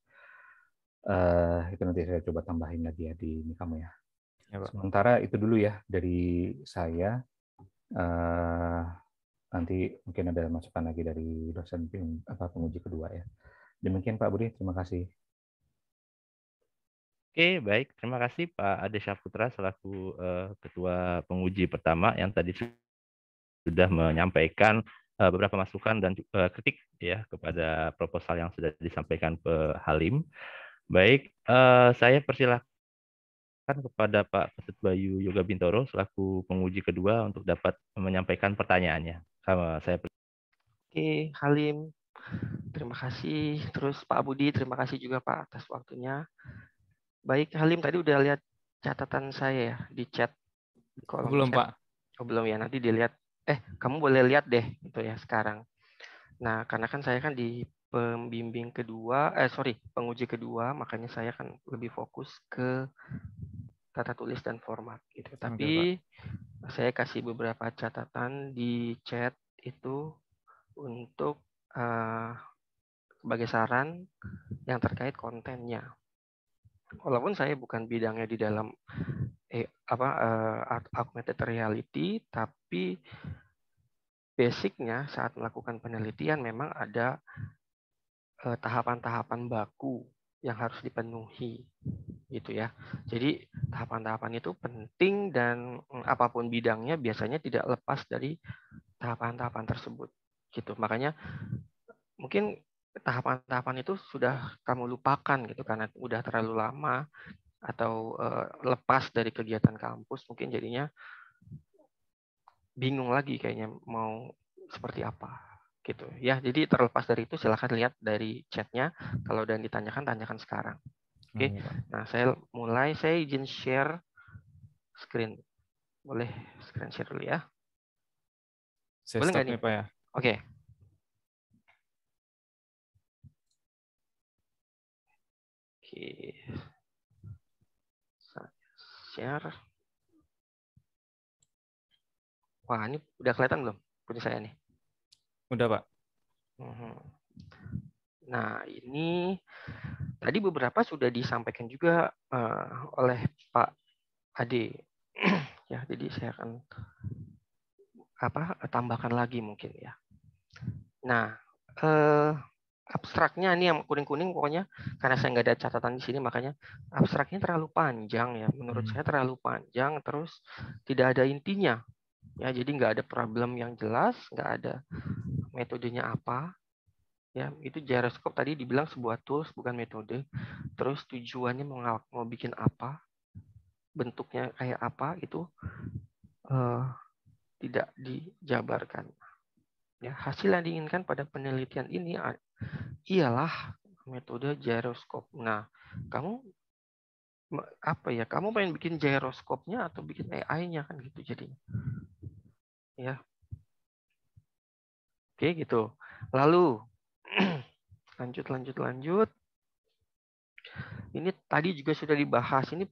[SPEAKER 2] uh, itu nanti saya coba tambahin lagi ya di ini kamu ya.
[SPEAKER 3] ya Pak. Sementara
[SPEAKER 2] itu dulu ya dari saya uh, nanti mungkin ada masukan lagi dari dosen apa penguji kedua ya.
[SPEAKER 1] Demikian Pak Budi, terima kasih. Oke, baik. Terima kasih Pak Ade Syaputra selaku uh, Ketua Penguji pertama yang tadi sudah menyampaikan uh, beberapa masukan dan uh, kritik ya kepada proposal yang sudah disampaikan Pak Halim. Baik, uh, saya persilakan kepada Pak Ketut Bayu Yoga Bintoro selaku penguji kedua untuk dapat menyampaikan pertanyaannya. Uh, saya
[SPEAKER 4] Oke, Halim. Terima kasih. Terus Pak Budi, terima kasih juga Pak atas waktunya. Baik, Halim tadi udah lihat catatan saya ya di chat. Di kolom belum chat. Pak. Oh, belum ya, nanti dilihat. Eh, kamu boleh lihat deh itu ya sekarang. Nah, karena kan saya kan di pembimbing kedua, eh sorry, penguji kedua, makanya saya kan lebih fokus ke tata tulis dan format gitu. Tapi Oke, saya kasih beberapa catatan di chat itu untuk uh, sebagai saran yang terkait kontennya. Walaupun saya bukan bidangnya di dalam eh, apa eh, augmented reality, tapi basicnya saat melakukan penelitian memang ada eh, tahapan-tahapan eh, baku yang harus dipenuhi gitu ya. Jadi tahapan-tahapan itu penting dan mm, apapun bidangnya biasanya tidak lepas dari tahapan-tahapan tersebut gitu. Makanya mungkin tahapan-tahapan itu sudah kamu lupakan gitu karena udah terlalu lama atau uh, lepas dari kegiatan kampus mungkin jadinya bingung lagi kayaknya mau seperti apa gitu ya jadi terlepas dari itu silahkan lihat dari chatnya kalau dan ditanyakan tanyakan sekarang oke okay? Hmm, nah saya mulai saya izin share screen boleh screen share dulu ya saya boleh nggak nih pak ya oke okay. Saya share. Wah, ini udah kelihatan belum punya saya nih? Udah, Pak. Mhm. Nah, ini tadi beberapa sudah disampaikan juga uh, oleh Pak Ade. ya, jadi saya akan apa tambahkan lagi mungkin ya. Nah, eh abstraknya ini yang kuning-kuning pokoknya karena saya nggak ada catatan di sini makanya abstraknya terlalu panjang ya menurut hmm. saya terlalu panjang terus tidak ada intinya ya jadi nggak ada problem yang jelas nggak ada metodenya apa ya itu jaroskop tadi dibilang sebuah tools bukan metode terus tujuannya mau mau bikin apa bentuknya kayak apa itu uh, tidak dijabarkan ya hasil yang diinginkan pada penelitian ini Iyalah metode gyroskop. Nah, kamu apa ya? Kamu pengen bikin gyroskopnya atau bikin AI-nya kan gitu jadi Ya. Oke, gitu. Lalu lanjut lanjut lanjut. Ini tadi juga sudah dibahas. Ini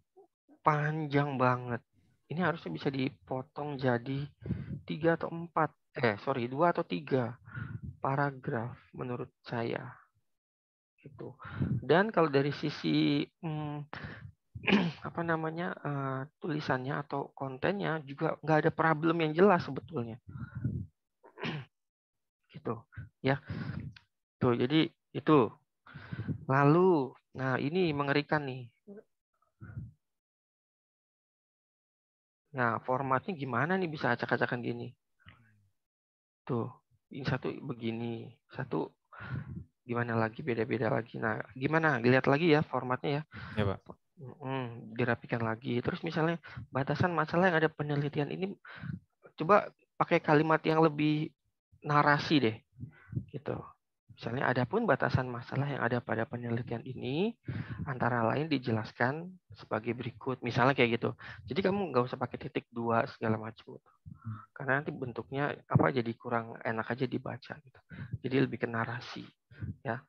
[SPEAKER 4] panjang banget. Ini harusnya bisa dipotong jadi tiga atau empat. Eh, sorry, dua atau tiga paragraf menurut saya itu dan kalau dari sisi hmm, apa namanya uh, tulisannya atau kontennya juga nggak ada problem yang jelas sebetulnya gitu ya tuh jadi itu lalu nah ini mengerikan nih nah formatnya gimana nih bisa acak-acakan gini tuh ini satu begini, satu gimana lagi beda-beda lagi. Nah, gimana? Dilihat lagi ya formatnya ya. Ya, Pak. Hmm, dirapikan lagi. Terus misalnya batasan masalah yang ada penelitian ini coba pakai kalimat yang lebih narasi deh. Gitu. Misalnya, ada pun batasan masalah yang ada pada penelitian ini, antara lain dijelaskan sebagai berikut. Misalnya kayak gitu. Jadi kamu nggak usah pakai titik dua segala macam gitu. Karena nanti bentuknya apa jadi kurang enak aja dibaca gitu. Jadi lebih ke narasi ya.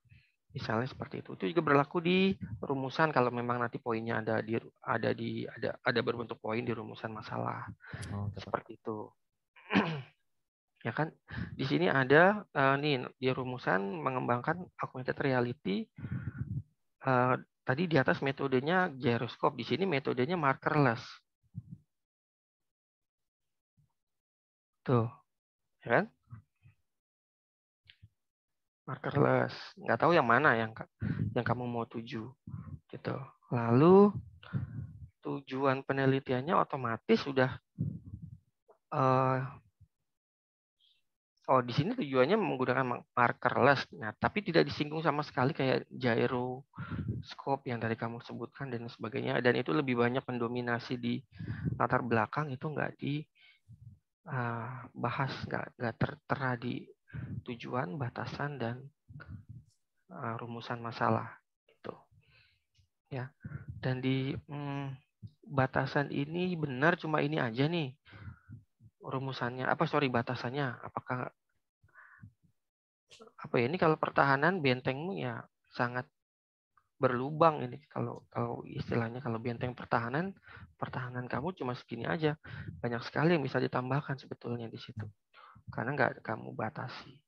[SPEAKER 4] Misalnya seperti itu. Itu juga berlaku di rumusan kalau memang nanti poinnya ada di ada di ada ada berbentuk poin di rumusan masalah. Oh, seperti itu ya kan di sini ada uh, nih di rumusan mengembangkan augmented reality uh, tadi di atas metodenya gyroscope di sini metodenya markerless tuh ya kan markerless nggak tahu yang mana yang yang kamu mau tuju gitu lalu tujuan penelitiannya otomatis sudah uh, Oh, di sini tujuannya menggunakan markerless, nah, tapi tidak disinggung sama sekali kayak gyroscope yang tadi kamu sebutkan dan sebagainya. Dan itu lebih banyak mendominasi di latar belakang itu nggak dibahas, ah, uh, nggak nggak tertera di tujuan, batasan dan ah, rumusan masalah itu. Ya, dan di hmm, batasan ini benar cuma ini aja nih rumusannya apa sorry batasannya apakah apa ya ini kalau pertahanan bentengmu ya sangat berlubang ini kalau kalau istilahnya kalau benteng pertahanan pertahanan kamu cuma segini aja banyak sekali yang bisa ditambahkan sebetulnya di situ karena nggak kamu batasi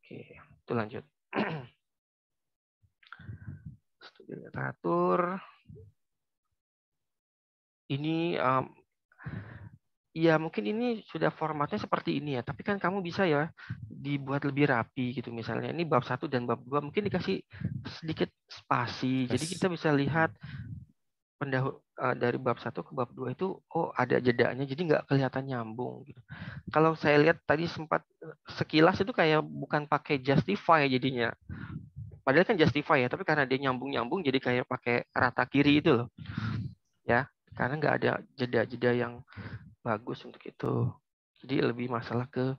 [SPEAKER 4] oke itu lanjut studi literatur ini um, ya mungkin ini sudah formatnya seperti ini ya, tapi kan kamu bisa ya dibuat lebih rapi gitu misalnya. Ini bab satu dan bab dua mungkin dikasih sedikit spasi. Yes. Jadi kita bisa lihat pendahu e, dari bab satu ke bab dua itu oh ada jedanya jadi nggak kelihatan nyambung gitu. Kalau saya lihat tadi sempat e, sekilas itu kayak bukan pakai justify jadinya. Padahal kan justify ya, tapi karena dia nyambung-nyambung jadi kayak pakai rata kiri itu loh. Ya, karena nggak ada jeda-jeda yang bagus untuk itu. Jadi lebih masalah ke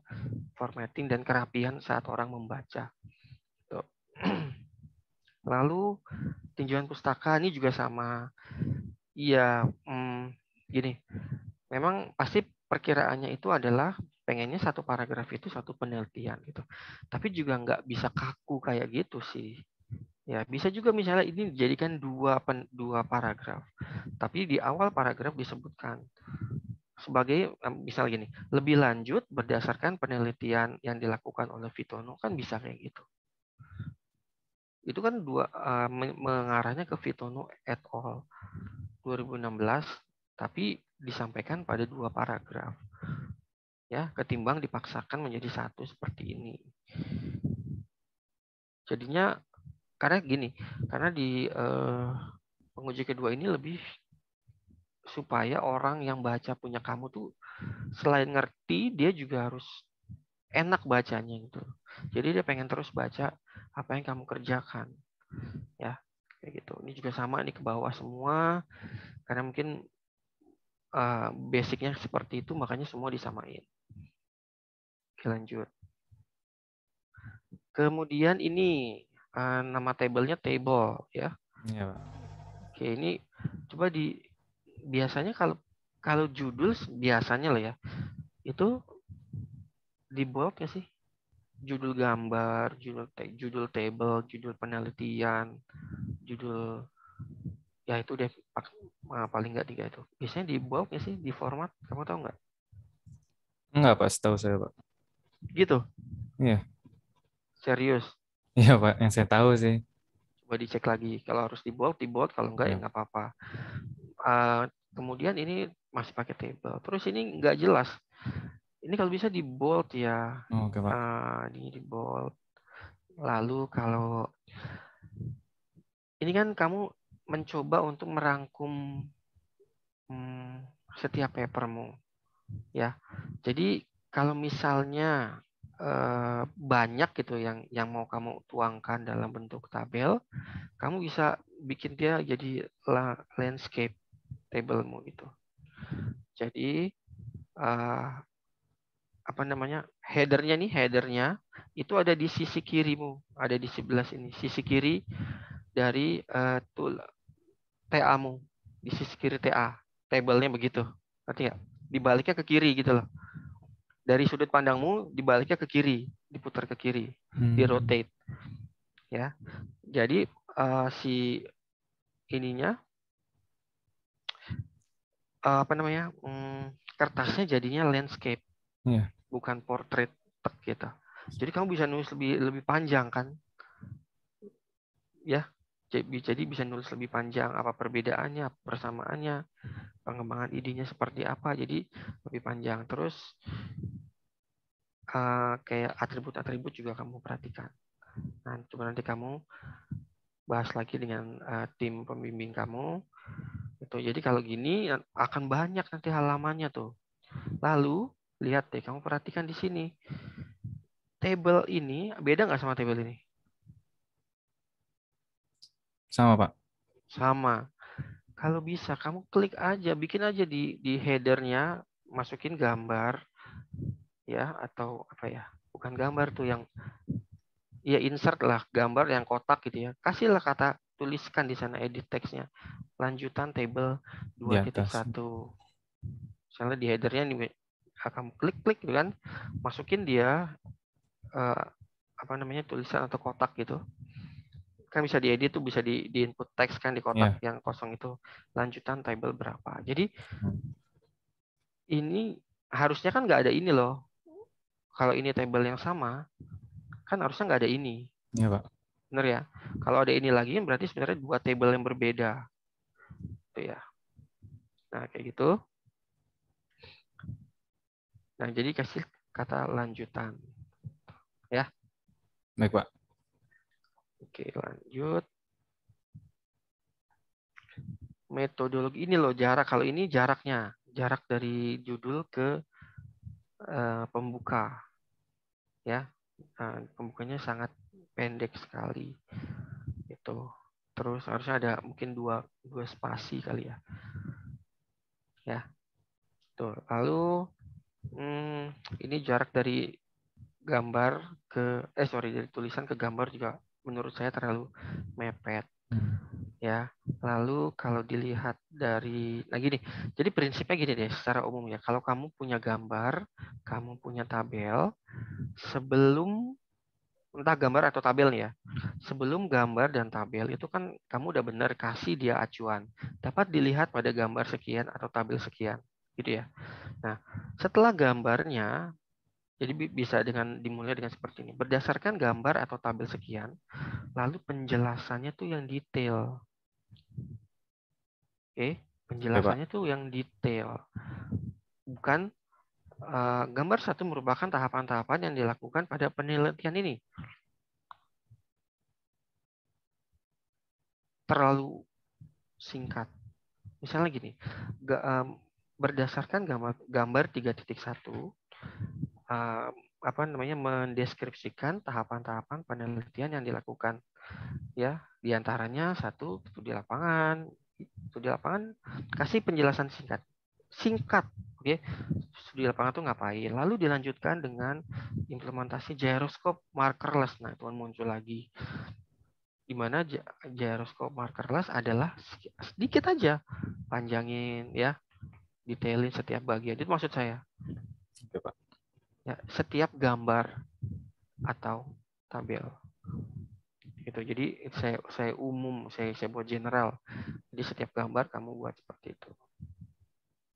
[SPEAKER 4] formatting dan kerapian saat orang membaca. Gitu. Lalu tinjauan pustaka ini juga sama. Iya, hmm, gini. Memang pasti perkiraannya itu adalah pengennya satu paragraf itu satu penelitian gitu. Tapi juga nggak bisa kaku kayak gitu sih. Ya, bisa juga misalnya ini dijadikan dua pen, dua paragraf. Tapi di awal paragraf disebutkan sebagai misal gini, lebih lanjut berdasarkan penelitian yang dilakukan oleh Vitono kan bisa kayak gitu. Itu kan dua uh, mengarahnya ke Vitono et al. 2016 tapi disampaikan pada dua paragraf. Ya, ketimbang dipaksakan menjadi satu seperti ini. Jadinya karena gini, karena di uh, penguji kedua ini lebih supaya orang yang baca punya kamu tuh selain ngerti dia juga harus enak bacanya gitu. Jadi dia pengen terus baca apa yang kamu kerjakan. Ya, kayak gitu. Ini juga sama ini ke bawah semua karena mungkin uh, basicnya seperti itu makanya semua disamain. Oke, lanjut. Kemudian ini uh, nama tabelnya table ya. ya. Oke, ini coba di biasanya kalau kalau judul biasanya loh ya itu di bold ya sih judul gambar judul judul table judul penelitian judul ya itu deh paling nggak tiga itu biasanya di bold ya sih di format kamu tahu nggak
[SPEAKER 3] nggak pak setahu saya
[SPEAKER 4] pak gitu iya serius
[SPEAKER 3] iya pak yang saya tahu sih
[SPEAKER 4] coba dicek lagi kalau harus di bold di bold kalau nggak ya iya. nggak apa-apa Eh, kemudian ini masih pakai table. Terus ini nggak jelas. Ini kalau bisa di bold ya. Oh, oke, Pak. Uh, ini di bold. Lalu kalau ini kan kamu mencoba untuk merangkum hmm, setiap papermu, ya. Jadi kalau misalnya eh, banyak gitu yang yang mau kamu tuangkan dalam bentuk tabel, kamu bisa bikin dia jadi landscape tablemu itu. Jadi uh, apa namanya headernya nih headernya itu ada di sisi kirimu, ada di sebelah sini, sisi kiri dari uh, tool TA-mu, di sisi kiri TA, tablenya begitu, artinya Dibaliknya ke kiri gitu loh. Dari sudut pandangmu dibaliknya ke kiri, diputar ke kiri, hmm. di rotate, ya. Jadi uh, si ininya Eh, apa namanya um, kertasnya jadinya landscape yeah. bukan portrait gitu jadi kamu bisa nulis lebih lebih panjang kan ya jadi bisa nulis lebih panjang apa perbedaannya persamaannya pengembangan idenya seperti apa jadi lebih panjang terus uh, kayak atribut-atribut juga kamu perhatikan nah coba nanti kamu bahas lagi dengan uh, tim pembimbing kamu tuh. Gitu. Jadi kalau gini ya, akan banyak nanti halamannya tuh. Lalu lihat deh, kamu perhatikan di sini. Table ini beda nggak sama table ini? Sama pak. Sama. Kalau bisa kamu klik aja, bikin aja di di headernya, masukin gambar, ya atau apa ya? Bukan gambar tuh yang ya insert lah gambar yang kotak gitu ya. Kasihlah kata tuliskan di sana edit teksnya lanjutan table 2.1. Misalnya di headernya nih ah, kamu klik-klik gitu kan, masukin dia eh, apa namanya tulisan atau kotak gitu. Kan bisa diedit tuh bisa di, di input teks kan di kotak yeah. yang kosong itu lanjutan table berapa. Jadi hmm. ini harusnya kan nggak ada ini loh. Kalau ini table yang sama, kan harusnya nggak ada ini. Iya, Pak. Bener ya. Kalau ada ini lagi berarti sebenarnya dua table yang berbeda gitu ya. Nah, kayak gitu. Nah, jadi kasih kata lanjutan. Ya. Baik, Pak. Oke, lanjut. Metodologi ini loh jarak. Kalau ini jaraknya, jarak dari judul ke uh, pembuka. Ya. Nah, pembukanya sangat pendek sekali. Itu terus harusnya ada mungkin dua dua spasi kali ya ya tuh lalu hmm, ini jarak dari gambar ke eh sorry dari tulisan ke gambar juga menurut saya terlalu mepet ya lalu kalau dilihat dari lagi nah nih jadi prinsipnya gini deh secara umum ya kalau kamu punya gambar kamu punya tabel sebelum entah gambar atau tabel nih ya. Hmm. Sebelum gambar dan tabel itu kan kamu udah benar kasih dia acuan. Dapat dilihat pada gambar sekian atau tabel sekian, gitu ya. Nah, setelah gambarnya jadi bisa dengan dimulai dengan seperti ini. Berdasarkan gambar atau tabel sekian, lalu penjelasannya tuh yang detail. Oke, penjelasannya tuh yang detail. Bukan Eh, gambar satu merupakan tahapan-tahapan yang dilakukan pada penelitian ini. Terlalu singkat. Misalnya gini, berdasarkan gambar, gambar 3.1, apa namanya mendeskripsikan tahapan-tahapan penelitian yang dilakukan. Ya, diantaranya satu studi lapangan, studi lapangan kasih penjelasan singkat. Singkat Oke, di lapangan tuh ngapain? Lalu dilanjutkan dengan implementasi gyroscope markerless. Nah, itu kan muncul lagi. Di mana gyroscope markerless adalah sedikit aja panjangin ya, detailin setiap bagian. Itu maksud saya. Oke Pak. Ya, setiap gambar atau tabel. Gitu. Jadi saya saya umum, saya saya buat general. Jadi setiap gambar kamu buat seperti itu.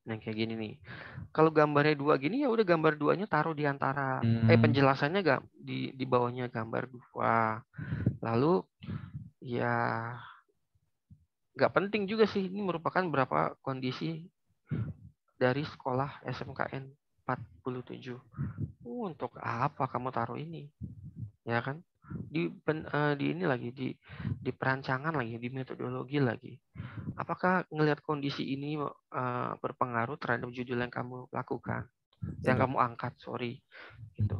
[SPEAKER 4] Yang kayak gini nih. Kalau gambarnya dua gini ya udah gambar duanya taruh di antara eh, hmm. eh penjelasannya gak di di bawahnya gambar dua. Lalu ya nggak penting juga sih ini merupakan berapa kondisi dari sekolah SMKN 47. Uh, untuk apa kamu taruh ini? Ya kan? di pen, uh, di ini lagi di di perancangan lagi di metodologi lagi apakah ngelihat kondisi ini uh, berpengaruh terhadap judul yang kamu lakukan yang kamu angkat sorry gitu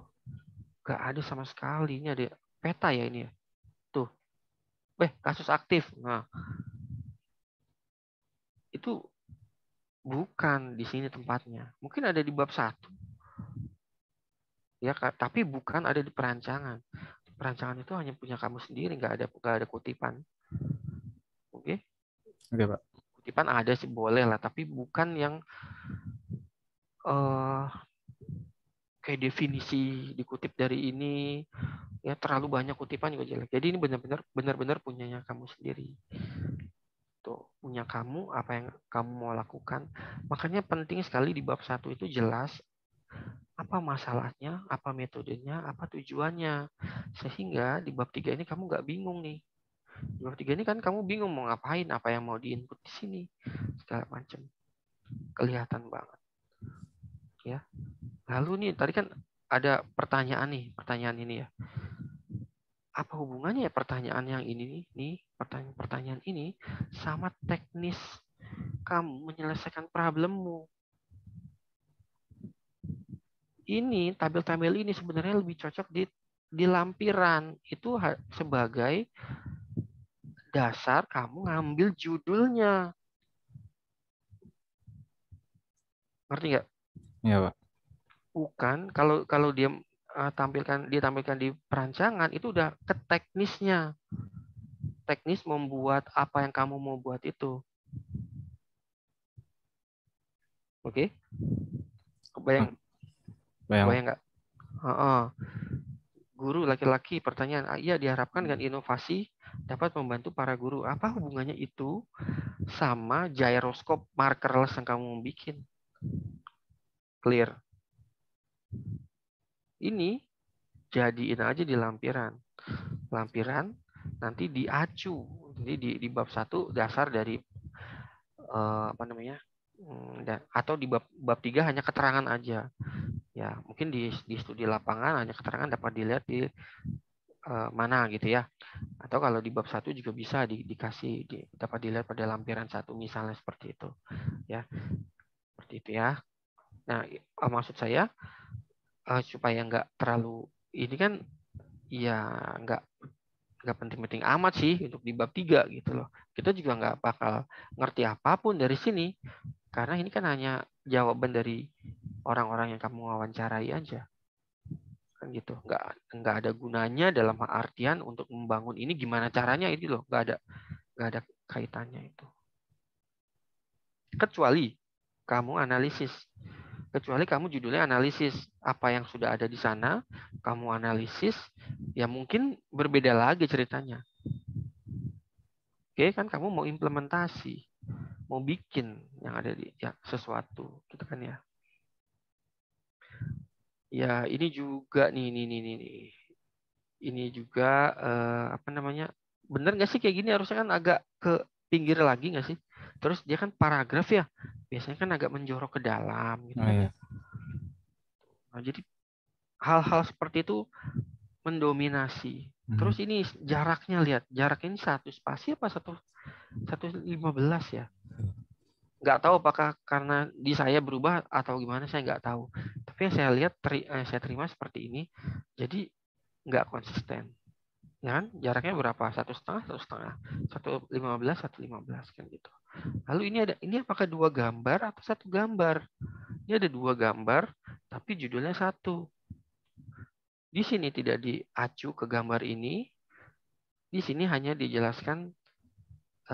[SPEAKER 4] gak ada sama sekali ini ada peta ya ini ya tuh eh kasus aktif nah itu bukan di sini tempatnya mungkin ada di bab satu ya tapi bukan ada di perancangan perancangan itu hanya punya kamu sendiri, nggak ada nggak ada kutipan. Oke? Okay? Oke okay, pak. Kutipan ada sih boleh lah, tapi bukan yang uh, kayak definisi dikutip dari ini ya terlalu banyak kutipan juga jelek. Jadi ini benar-benar benar-benar punyanya kamu sendiri. Tuh, punya kamu apa yang kamu mau lakukan. Makanya penting sekali di bab satu itu jelas apa masalahnya, apa metodenya, apa tujuannya. Sehingga di bab 3 ini kamu nggak bingung nih. Di bab 3 ini kan kamu bingung mau ngapain, apa yang mau diinput di sini, segala macam. Kelihatan banget. Ya. Lalu nih tadi kan ada pertanyaan nih, pertanyaan ini ya. Apa hubungannya ya pertanyaan yang ini nih, nih pertanyaan-pertanyaan ini sama teknis kamu menyelesaikan problemmu? ini tabel-tabel ini sebenarnya lebih cocok di di lampiran itu sebagai dasar kamu ngambil judulnya. Ngerti nggak? Iya, Pak. Bukan kalau kalau dia eh, tampilkan dia tampilkan di perancangan itu udah ke teknisnya. Teknis membuat apa yang kamu mau buat itu. Oke. Okay? Kebayang hmm. Bayang. Bayang nggak? Uh -uh. Guru laki-laki pertanyaan, ah, iya diharapkan dengan inovasi dapat membantu para guru. Apa hubungannya itu sama gyroscope markerless yang kamu bikin? Clear. Ini jadiin aja di lampiran. Lampiran nanti diacu. Jadi di, di bab satu dasar dari uh, apa namanya? Hmm, dan atau di bab bab tiga hanya keterangan aja ya mungkin di, di studi lapangan hanya keterangan dapat dilihat di uh, mana gitu ya atau kalau di bab satu juga bisa di, dikasih di, dapat dilihat pada lampiran satu misalnya seperti itu ya seperti itu ya nah uh, maksud saya uh, supaya nggak terlalu ini kan ya nggak nggak penting-penting amat sih untuk di bab tiga gitu loh. Kita juga nggak bakal ngerti apapun dari sini karena ini kan hanya jawaban dari orang-orang yang kamu wawancarai aja kan gitu nggak nggak ada gunanya dalam artian untuk membangun ini gimana caranya itu loh nggak ada nggak ada kaitannya itu kecuali kamu analisis kecuali kamu judulnya analisis apa yang sudah ada di sana kamu analisis ya mungkin berbeda lagi ceritanya oke kan kamu mau implementasi mau bikin yang ada di ya sesuatu gitu kan ya Ya, ini juga nih, nih, nih, nih. Ini juga eh, apa namanya? Bener nggak sih kayak gini? Harusnya kan agak ke pinggir lagi nggak sih? Terus dia kan paragraf ya, biasanya kan agak menjorok ke dalam gitu. Oh, kan ya iya. Nah, jadi hal-hal seperti itu mendominasi. Hmm. Terus ini jaraknya lihat, jaraknya ini satu spasi apa satu satu lima belas ya? nggak tahu apakah karena di saya berubah atau gimana saya nggak tahu tapi yang saya lihat teri, eh, saya terima seperti ini jadi nggak konsisten ya kan jaraknya berapa satu setengah satu setengah satu lima belas satu lima belas kan gitu lalu ini ada ini apakah dua gambar atau satu gambar ini ada dua gambar tapi judulnya satu di sini tidak diacu ke gambar ini di sini hanya dijelaskan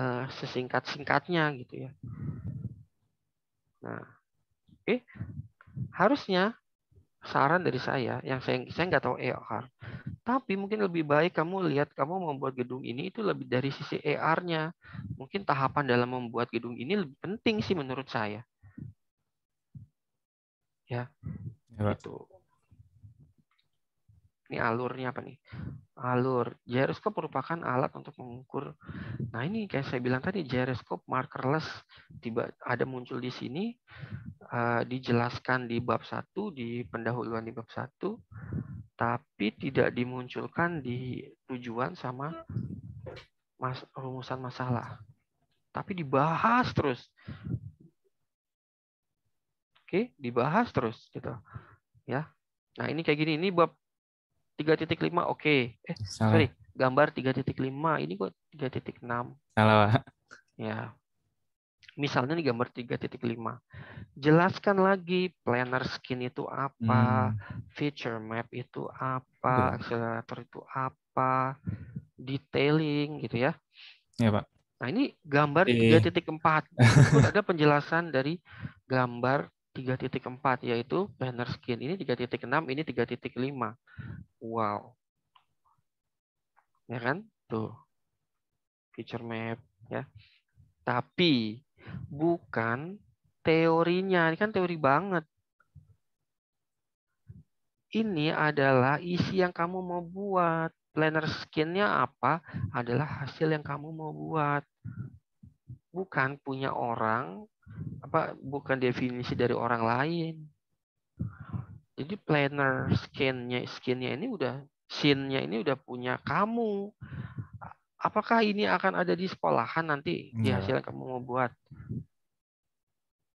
[SPEAKER 4] uh, eh, sesingkat singkatnya gitu ya Nah, eh harusnya saran dari saya yang saya saya nggak tahu AR, tapi mungkin lebih baik kamu lihat kamu membuat gedung ini itu lebih dari sisi ar nya Mungkin tahapan dalam membuat gedung ini lebih penting sih menurut saya. Ya, ya itu. Ini alurnya apa nih? Alur. Gyroscope merupakan alat untuk mengukur. Nah ini kayak saya bilang tadi, gyroscope markerless tiba ada muncul di sini, uh, dijelaskan di bab 1, di pendahuluan di bab 1, tapi tidak dimunculkan di tujuan sama mas, rumusan masalah. Tapi dibahas terus. Oke, dibahas terus gitu. Ya. Nah, ini kayak gini, ini bab 3.5 oke. Okay. Eh, Salah. sorry, gambar 3.5 ini kok 3.6. Salah, Pak. Ya. Misalnya nih gambar 3.5. Jelaskan lagi planner skin itu apa, hmm. feature map itu apa, akselerator itu apa, detailing gitu ya. Ya, Pak. Nah, ini gambar e. 3.4. ada penjelasan dari gambar 3.4 yaitu banner skin ini 3.6 ini 3.5 wow ya kan tuh feature map ya tapi bukan teorinya ini kan teori banget ini adalah isi yang kamu mau buat planner skinnya apa adalah hasil yang kamu mau buat bukan punya orang apa bukan definisi dari orang lain. Jadi planner skinnya skinnya ini udah scene-nya ini udah punya kamu. Apakah ini akan ada di sekolahan nanti di iya. hasil kamu mau buat?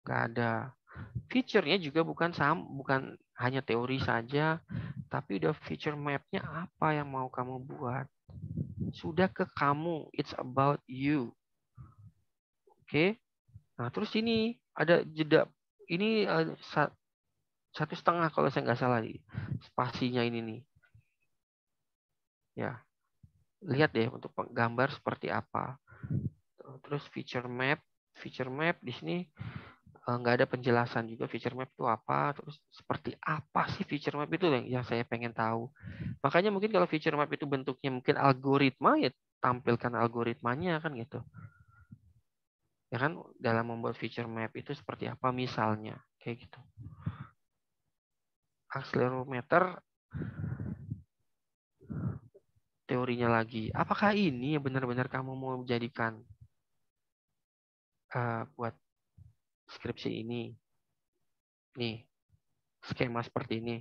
[SPEAKER 4] Gak ada. Fiturnya juga bukan sam, bukan hanya teori saja, tapi udah feature mapnya apa yang mau kamu buat. Sudah ke kamu, it's about you. Oke, okay? Nah terus ini ada jeda ini eh, satu setengah kalau saya nggak salah spasinya ini nih. Ya lihat deh untuk gambar seperti apa. Terus feature map, feature map di sini eh, nggak ada penjelasan juga feature map itu apa terus seperti apa sih feature map itu yang saya pengen tahu makanya mungkin kalau feature map itu bentuknya mungkin algoritma ya tampilkan algoritmanya kan gitu ya kan dalam membuat feature map itu seperti apa misalnya kayak gitu akselerometer teorinya lagi apakah ini yang benar-benar kamu mau jadikan uh, buat skripsi ini nih skema seperti ini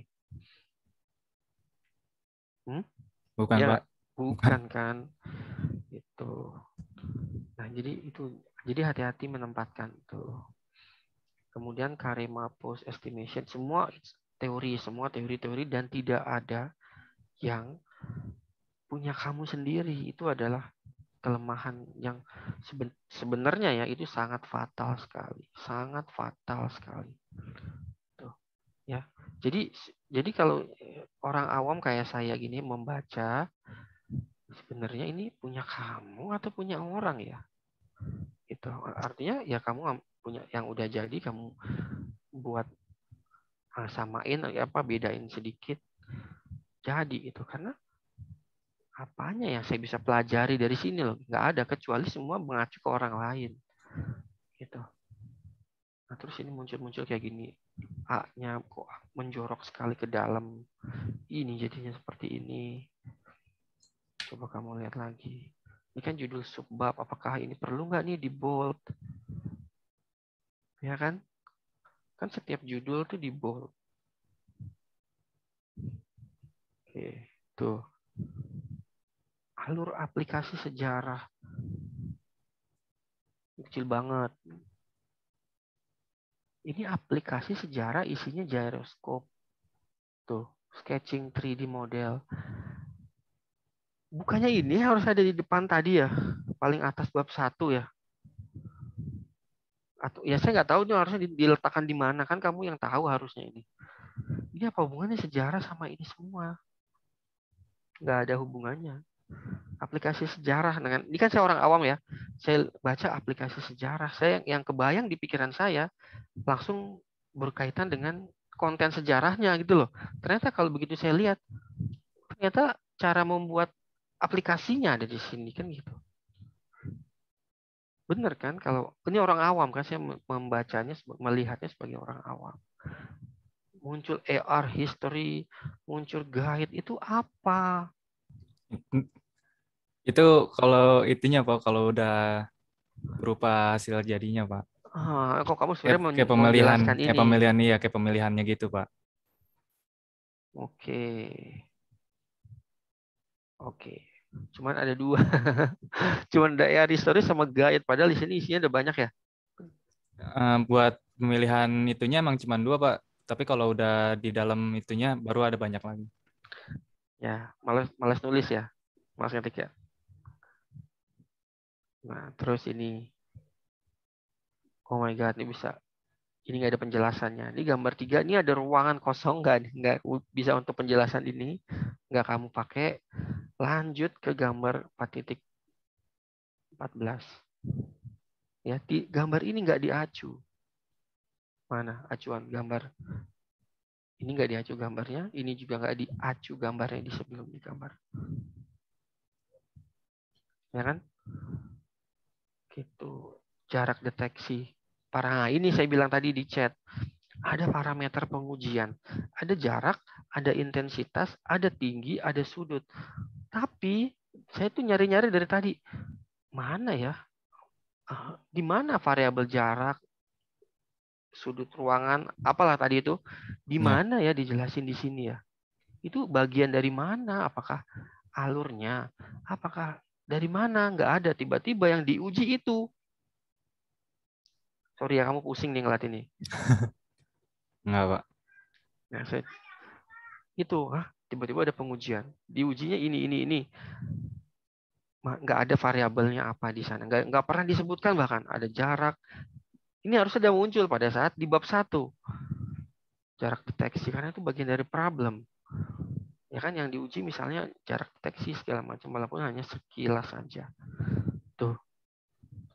[SPEAKER 4] hmm? bukan ya, pak bukan kan itu nah jadi itu jadi hati-hati menempatkan itu. Kemudian karema post estimation semua teori, semua teori-teori dan tidak ada yang punya kamu sendiri itu adalah kelemahan yang seben, sebenarnya ya itu sangat fatal sekali, sangat fatal sekali. Tuh, ya. Jadi jadi kalau orang awam kayak saya gini membaca sebenarnya ini punya kamu atau punya orang ya? gitu artinya ya kamu punya yang udah jadi kamu buat eh, samain eh, apa bedain sedikit jadi itu karena apanya yang saya bisa pelajari dari sini loh nggak ada kecuali semua mengacu ke orang lain gitu nah terus ini muncul-muncul kayak gini A-nya kok menjorok sekali ke dalam ini jadinya seperti ini coba kamu lihat lagi ini kan judul subbab. Apakah ini perlu nggak nih di bold? Ya kan? Kan setiap judul tuh di bold. Oke, tuh. Alur aplikasi sejarah. Kecil banget. Ini aplikasi sejarah isinya gyroscope. Tuh, sketching 3D model bukannya ini harus ada di depan tadi ya paling atas bab satu ya atau ya saya nggak tahu ini harusnya diletakkan di mana kan kamu yang tahu harusnya ini ini apa hubungannya sejarah sama ini semua nggak ada hubungannya aplikasi sejarah dengan ini kan saya orang awam ya saya baca aplikasi sejarah saya yang kebayang di pikiran saya langsung berkaitan dengan konten sejarahnya gitu loh ternyata kalau begitu saya lihat ternyata cara membuat aplikasinya ada di sini kan gitu. Benar kan kalau ini orang awam kan saya membacanya melihatnya sebagai orang awam. Muncul AR history, muncul guide itu apa? Hmm. Itu kalau
[SPEAKER 3] itunya Pak kalau udah berupa hasil jadinya Pak.
[SPEAKER 4] Ah, kok kamu sebenarnya kayak, kayak pemilihan, kayak pemilihan
[SPEAKER 3] iya, kayak pemilihannya gitu Pak.
[SPEAKER 4] Oke. Oke. Cuman ada dua. Cuman daerah story sama guide. Padahal di sini isinya ada banyak ya.
[SPEAKER 3] Eh, buat pemilihan itunya emang cuma dua pak. Tapi kalau udah di dalam itunya baru ada banyak lagi.
[SPEAKER 4] Ya, malas malas nulis ya, malas ngetik ya. Nah, terus ini. Oh my god, ini bisa ini nggak ada penjelasannya. Ini gambar tiga, ini ada ruangan kosong nggak? Nggak bisa untuk penjelasan ini, nggak kamu pakai. Lanjut ke gambar 4.14. Ya, di, gambar ini nggak diacu. Mana acuan gambar? Ini nggak diacu gambarnya, ini juga nggak diacu gambarnya di sebelum di gambar. Ya kan? Gitu. Jarak deteksi para ini saya bilang tadi di chat ada parameter pengujian, ada jarak, ada intensitas, ada tinggi, ada sudut. Tapi saya tuh nyari-nyari dari tadi mana ya, ah, di mana variabel jarak, sudut ruangan, apalah tadi itu, di ya. mana ya dijelasin di sini ya. Itu bagian dari mana? Apakah alurnya? Apakah dari mana? Nggak ada. Tiba-tiba yang diuji itu Sorry ya, kamu pusing nih ngeliat ini. Enggak, Pak. Nah, saya, itu, ah, tiba-tiba ada pengujian. Di ujinya ini, ini, ini. Nggak ada variabelnya apa di sana. Nggak, pernah disebutkan bahkan. Ada jarak. Ini harus sudah muncul pada saat di bab satu Jarak deteksi, karena itu bagian dari problem. Ya kan, yang diuji misalnya jarak deteksi segala macam, walaupun hanya sekilas saja. Tuh,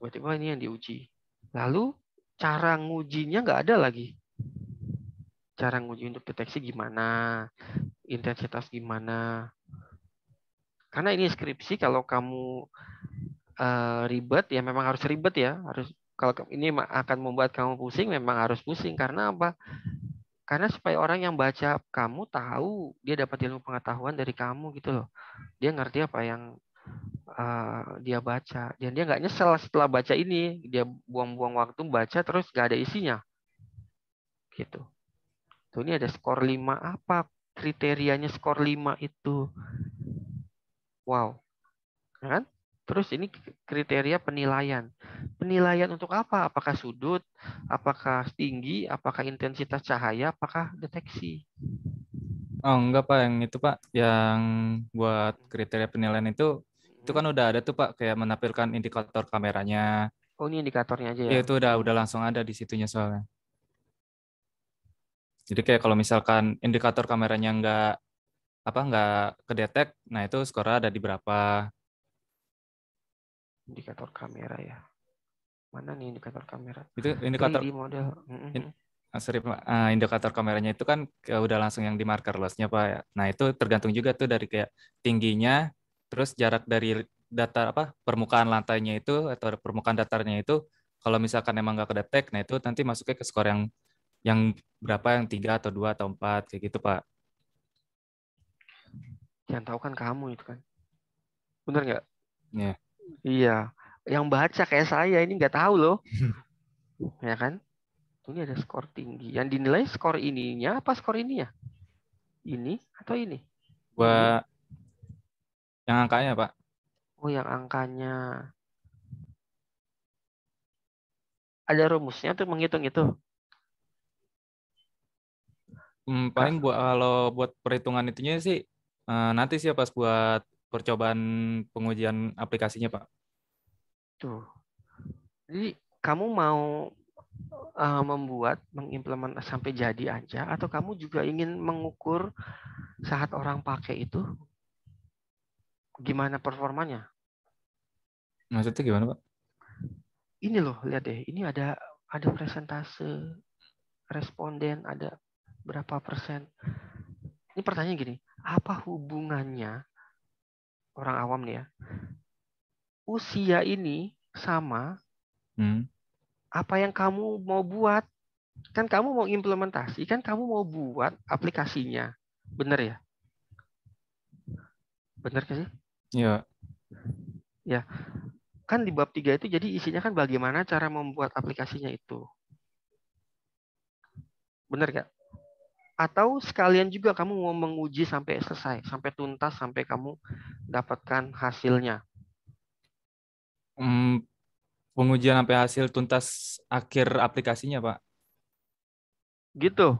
[SPEAKER 4] tiba-tiba ini yang diuji. Lalu cara ngujinya nggak ada lagi. Cara nguji untuk deteksi gimana, intensitas gimana. Karena ini skripsi kalau kamu eh, ribet ya memang harus ribet ya, harus kalau ini akan membuat kamu pusing memang harus pusing karena apa? Karena supaya orang yang baca kamu tahu dia dapat ilmu pengetahuan dari kamu gitu loh. Dia ngerti apa yang Eh, dia baca dan dia nggak nyesel setelah baca ini dia buang-buang waktu baca terus nggak ada isinya gitu tuh ini ada skor 5 apa kriterianya skor 5 itu wow ya kan terus ini kriteria penilaian penilaian untuk apa apakah sudut apakah tinggi apakah intensitas cahaya apakah deteksi
[SPEAKER 3] Oh enggak pak, yang itu pak, yang buat kriteria penilaian itu itu kan udah ada tuh Pak kayak menampilkan indikator kameranya.
[SPEAKER 4] Oh, ini indikatornya aja ya. Iya, itu
[SPEAKER 3] udah udah langsung ada di situnya soalnya. Jadi kayak kalau misalkan indikator kameranya nggak apa nggak kedetek, nah itu skor ada di berapa?
[SPEAKER 4] Indikator kamera ya. Mana nih indikator kamera? Itu indikator di model. In,
[SPEAKER 3] ah, sorry, ah, indikator kameranya itu kan eh, udah langsung yang di marker lossnya pak. Ya. Nah itu tergantung juga tuh dari kayak tingginya Terus jarak dari datar apa permukaan lantainya itu atau permukaan datarnya itu kalau misalkan emang nggak kedetek, nah itu nanti masuknya ke skor yang yang berapa yang tiga atau dua atau empat kayak gitu pak.
[SPEAKER 4] Yang tahu kan kamu itu kan, benar nggak? Iya.
[SPEAKER 3] Yeah. Iya,
[SPEAKER 4] yang baca kayak saya ini nggak tahu loh, ya kan? Ini ada skor tinggi. Yang dinilai skor ininya apa skor ininya? Ini atau ini?
[SPEAKER 3] Gua yang angkanya, Pak.
[SPEAKER 4] Oh, yang angkanya. Ada rumusnya tuh menghitung itu?
[SPEAKER 3] Hmm, paling buat kalau buat perhitungan itunya sih eh, nanti sih ya, pas buat percobaan pengujian aplikasinya, Pak.
[SPEAKER 4] Tuh. Jadi kamu mau uh, membuat, mengimplement sampai jadi aja, atau kamu juga ingin mengukur saat orang pakai itu gimana performanya?
[SPEAKER 3] Maksudnya gimana, Pak?
[SPEAKER 4] Ini loh, lihat deh. Ini ada ada presentase responden, ada berapa persen. Ini pertanyaan gini, apa hubungannya orang awam nih ya? Usia ini sama hmm. apa yang kamu mau buat? Kan kamu mau implementasi, kan kamu mau buat aplikasinya. Bener ya? Bener kan sih? Ya, Ya. Kan di bab 3 itu jadi isinya kan bagaimana cara membuat aplikasinya itu. Benar nggak? Atau sekalian juga kamu mau menguji sampai selesai, sampai tuntas, sampai kamu dapatkan hasilnya.
[SPEAKER 3] Hmm, pengujian sampai hasil tuntas akhir aplikasinya, Pak. Gitu.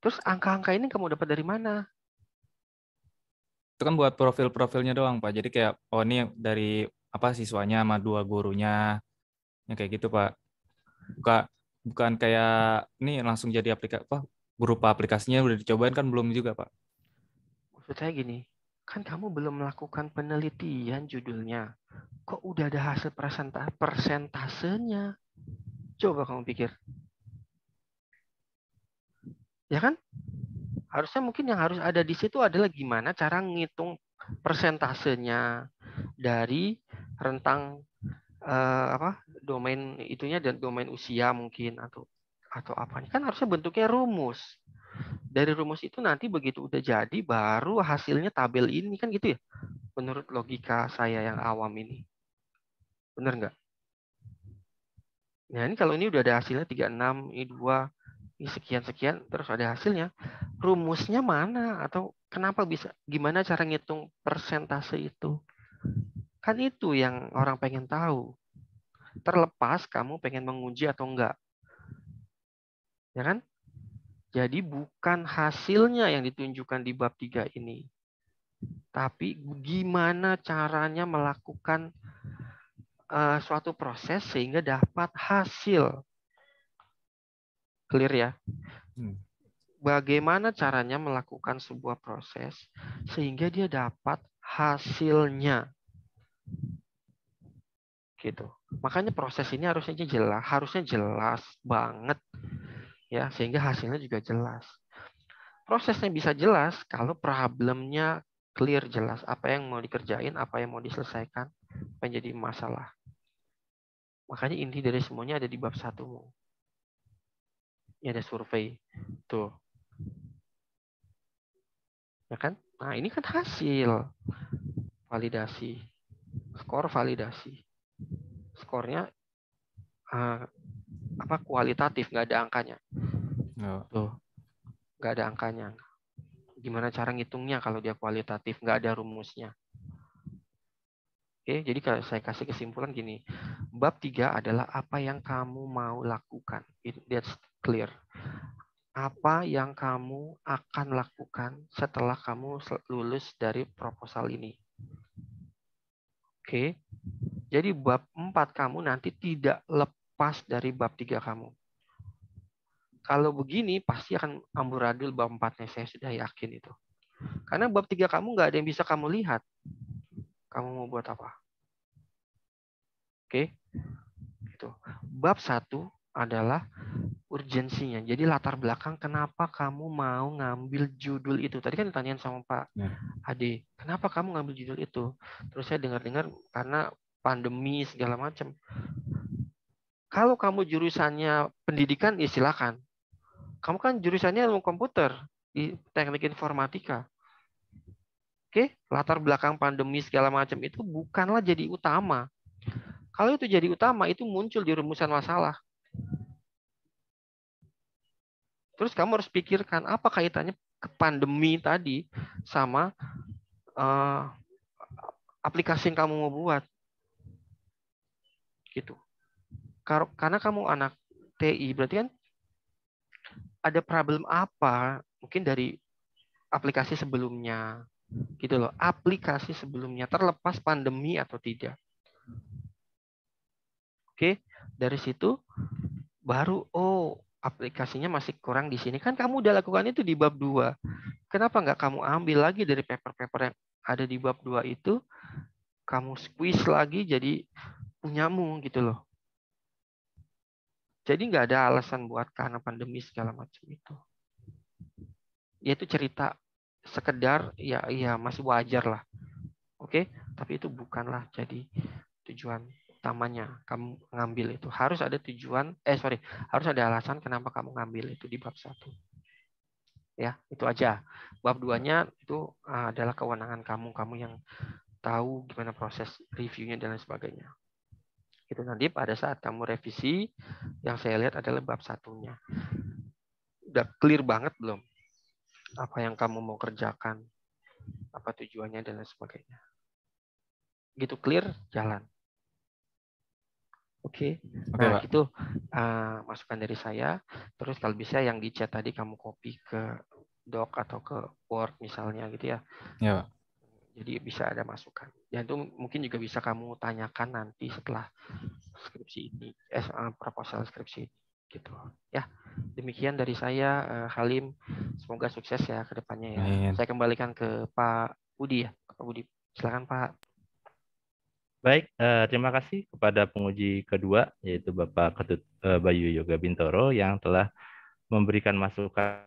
[SPEAKER 4] Terus angka-angka ini kamu dapat dari mana?
[SPEAKER 3] itu kan buat profil-profilnya doang pak jadi kayak oh ini dari apa siswanya sama dua gurunya yang kayak gitu pak buka bukan kayak ini langsung jadi aplikasi apa berupa aplikasinya udah dicobain kan belum juga pak
[SPEAKER 4] maksud saya gini kan kamu belum melakukan penelitian judulnya kok udah ada hasil persentasenya coba kamu pikir ya kan harusnya mungkin yang harus ada di situ adalah gimana cara ngitung persentasenya dari rentang eh, apa domain itunya dan domain usia mungkin atau atau apa kan harusnya bentuknya rumus dari rumus itu nanti begitu udah jadi baru hasilnya tabel ini kan gitu ya menurut logika saya yang awam ini benar nggak nah ini kalau ini udah ada hasilnya 36 ini 2 Iya, sekian-sekian terus ada hasilnya. Rumusnya mana atau kenapa bisa gimana cara ngitung persentase itu? Kan itu yang orang pengen tahu. Terlepas kamu pengen menguji atau enggak. Ya kan? Jadi bukan hasilnya yang ditunjukkan di bab 3 ini. Tapi gimana caranya melakukan uh, suatu proses sehingga dapat hasil Clear ya? Hmm. Bagaimana caranya melakukan sebuah proses sehingga dia dapat hasilnya? Gitu. Makanya proses ini harusnya jelas, harusnya jelas banget ya, sehingga hasilnya juga jelas. Prosesnya bisa jelas kalau problemnya clear jelas apa yang mau dikerjain, apa yang mau diselesaikan, menjadi masalah. Makanya inti dari semuanya ada di bab satu ya ada survei. Tuh. Ya kan? Nah, ini kan hasil validasi. Skor validasi. Skornya uh, apa kualitatif, nggak ada angkanya. No. Ya. Tuh. Nggak ada angkanya. Gimana cara ngitungnya kalau dia kualitatif, nggak ada rumusnya. Oke, jadi kalau saya kasih kesimpulan gini, bab tiga adalah apa yang kamu mau lakukan. that's clear. Apa yang kamu akan lakukan setelah kamu lulus dari proposal ini? Oke. Jadi bab 4 kamu nanti tidak lepas dari bab 3 kamu. Kalau begini pasti akan amburadul bab 4 saya sudah yakin itu. Karena bab 3 kamu nggak ada yang bisa kamu lihat. Kamu mau buat apa? Oke. Itu. Bab 1 adalah urgensinya. Jadi latar belakang kenapa kamu mau ngambil judul itu. Tadi kan ditanyain sama Pak ya. Ade, kenapa kamu ngambil judul itu? Terus saya dengar-dengar karena pandemi segala macam. Kalau kamu jurusannya pendidikan, ya silakan. Kamu kan jurusannya ilmu komputer, teknik informatika. Oke, latar belakang pandemi segala macam itu bukanlah jadi utama. Kalau itu jadi utama, itu muncul di rumusan masalah. Terus kamu harus pikirkan apa kaitannya ke pandemi tadi sama uh, aplikasi yang kamu mau buat. Gitu. Karena kamu anak TI, berarti kan ada problem apa mungkin dari aplikasi sebelumnya. Gitu loh, aplikasi sebelumnya terlepas pandemi atau tidak. Oke, dari situ baru oh aplikasinya masih kurang di sini. Kan kamu udah lakukan itu di bab 2. Kenapa nggak kamu ambil lagi dari paper-paper yang ada di bab 2 itu, kamu squeeze lagi jadi punyamu gitu loh. Jadi nggak ada alasan buat karena pandemi segala macam itu. Ya itu cerita sekedar ya ya masih wajar lah. Oke, tapi itu bukanlah jadi tujuannya utamanya kamu ngambil itu. Harus ada tujuan, eh sorry, harus ada alasan kenapa kamu ngambil itu di bab satu Ya, itu aja. Bab duanya itu eh, adalah kewenangan kamu, kamu yang tahu gimana proses reviewnya dan lain sebagainya. Itu nanti pada saat kamu revisi, yang saya lihat adalah bab satunya. Udah clear banget belum? Apa yang kamu mau kerjakan? Apa tujuannya dan lain sebagainya. Gitu clear, jalan. Oke, okay. okay, nah itu uh, ah, masukan dari saya. Terus kalau bisa yang di chat tadi kamu copy ke doc atau ke Word misalnya gitu ya. Ya Yeah. Jadi bisa ada masukan. Ya itu mungkin juga bisa kamu tanyakan nanti setelah skripsi ini, eh, eh proposal skripsi gitu. Ya, demikian dari saya uh, Halim. Semoga sukses ya kedepannya ya. Yeah. Saya kembalikan ke Pak Budi ya. Pak Budi, silakan Pak.
[SPEAKER 1] Baik, eh, terima kasih kepada penguji kedua, yaitu Bapak Ketut eh, Bayu Yoga Bintoro yang telah memberikan masukan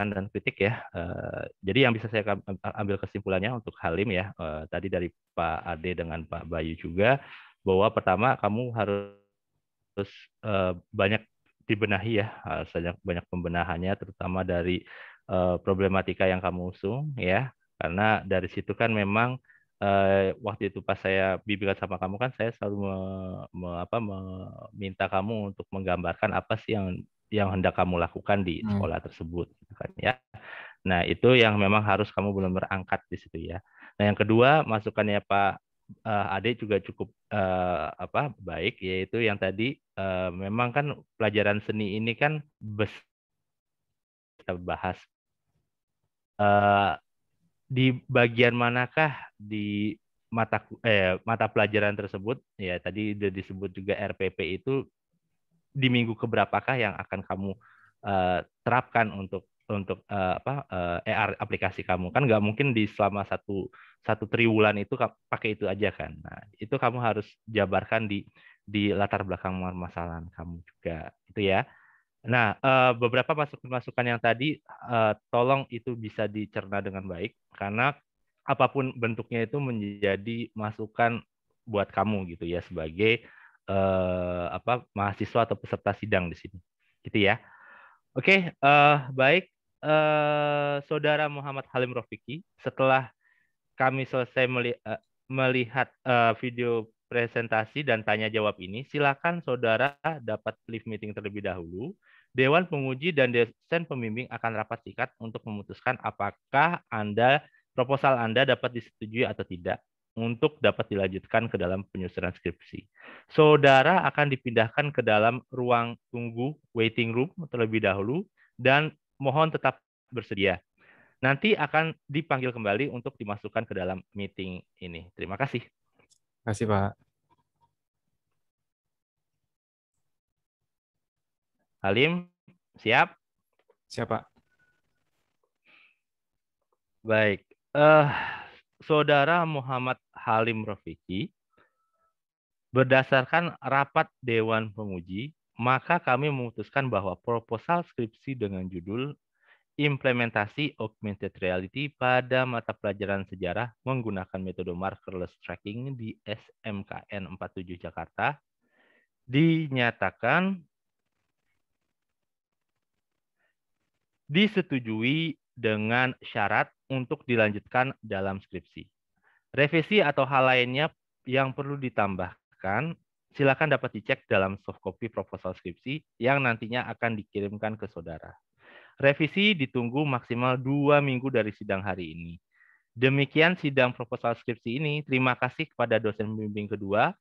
[SPEAKER 1] dan kritik ya. Eh, jadi yang bisa saya ambil kesimpulannya untuk Halim ya, eh, tadi dari Pak Ade dengan Pak Bayu juga, bahwa pertama kamu harus eh, banyak dibenahi ya, harus banyak, banyak pembenahannya, terutama dari problematika yang kamu usung ya, karena dari situ kan memang uh, waktu itu pas saya bibirkan sama kamu kan saya selalu me, me, apa, meminta kamu untuk menggambarkan apa sih yang yang hendak kamu lakukan di hmm. sekolah hmm. tersebut gitu kan ya. Nah, itu yang memang harus kamu belum berangkat di situ ya. Nah, yang kedua masukannya Pak uh, Ade juga cukup uh, apa baik yaitu yang tadi uh, memang kan pelajaran seni ini kan bes kita bahas uh, di bagian manakah di mata eh, mata pelajaran tersebut ya tadi sudah disebut juga RPP itu di minggu keberapakah yang akan kamu uh, terapkan untuk untuk uh, apa uh, ER aplikasi kamu kan nggak mungkin di selama satu satu triwulan itu pakai itu aja kan nah, itu kamu harus jabarkan di di latar belakang masalah kamu juga itu ya Nah, uh, beberapa masukan-masukan yang tadi uh, tolong itu bisa dicerna dengan baik karena apapun bentuknya itu menjadi masukan buat kamu gitu ya sebagai uh, apa mahasiswa atau peserta sidang di sini. Gitu ya. Oke, okay, uh, baik uh, Saudara Muhammad Halim Rofiki, setelah kami selesai meli uh, melihat uh, video presentasi dan tanya jawab ini, silakan saudara dapat leave meeting terlebih dahulu. Dewan penguji dan dosen pembimbing akan rapat sikat untuk memutuskan apakah Anda proposal Anda dapat disetujui atau tidak untuk dapat dilanjutkan ke dalam penyusunan skripsi. Saudara akan dipindahkan ke dalam ruang tunggu waiting room terlebih dahulu dan mohon tetap bersedia. Nanti akan dipanggil kembali untuk dimasukkan ke dalam meeting ini. Terima kasih
[SPEAKER 3] kasih Pak. Halim, siap? Siap Pak.
[SPEAKER 1] Baik. Uh, Saudara Muhammad Halim Rafiki. berdasarkan rapat Dewan Penguji, maka kami memutuskan bahwa proposal skripsi dengan judul implementasi augmented reality pada mata pelajaran sejarah menggunakan metode markerless tracking di SMKN 47 Jakarta dinyatakan disetujui dengan syarat untuk dilanjutkan dalam skripsi. Revisi atau hal lainnya yang perlu ditambahkan silakan dapat dicek dalam soft copy proposal skripsi yang nantinya akan dikirimkan ke saudara. Revisi ditunggu maksimal dua minggu dari sidang hari ini. Demikian sidang proposal skripsi ini. Terima kasih kepada dosen pembimbing kedua,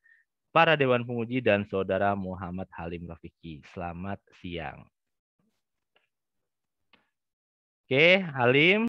[SPEAKER 1] para Dewan Penguji, dan Saudara Muhammad Halim Rafiki. Selamat siang. Oke, Halim.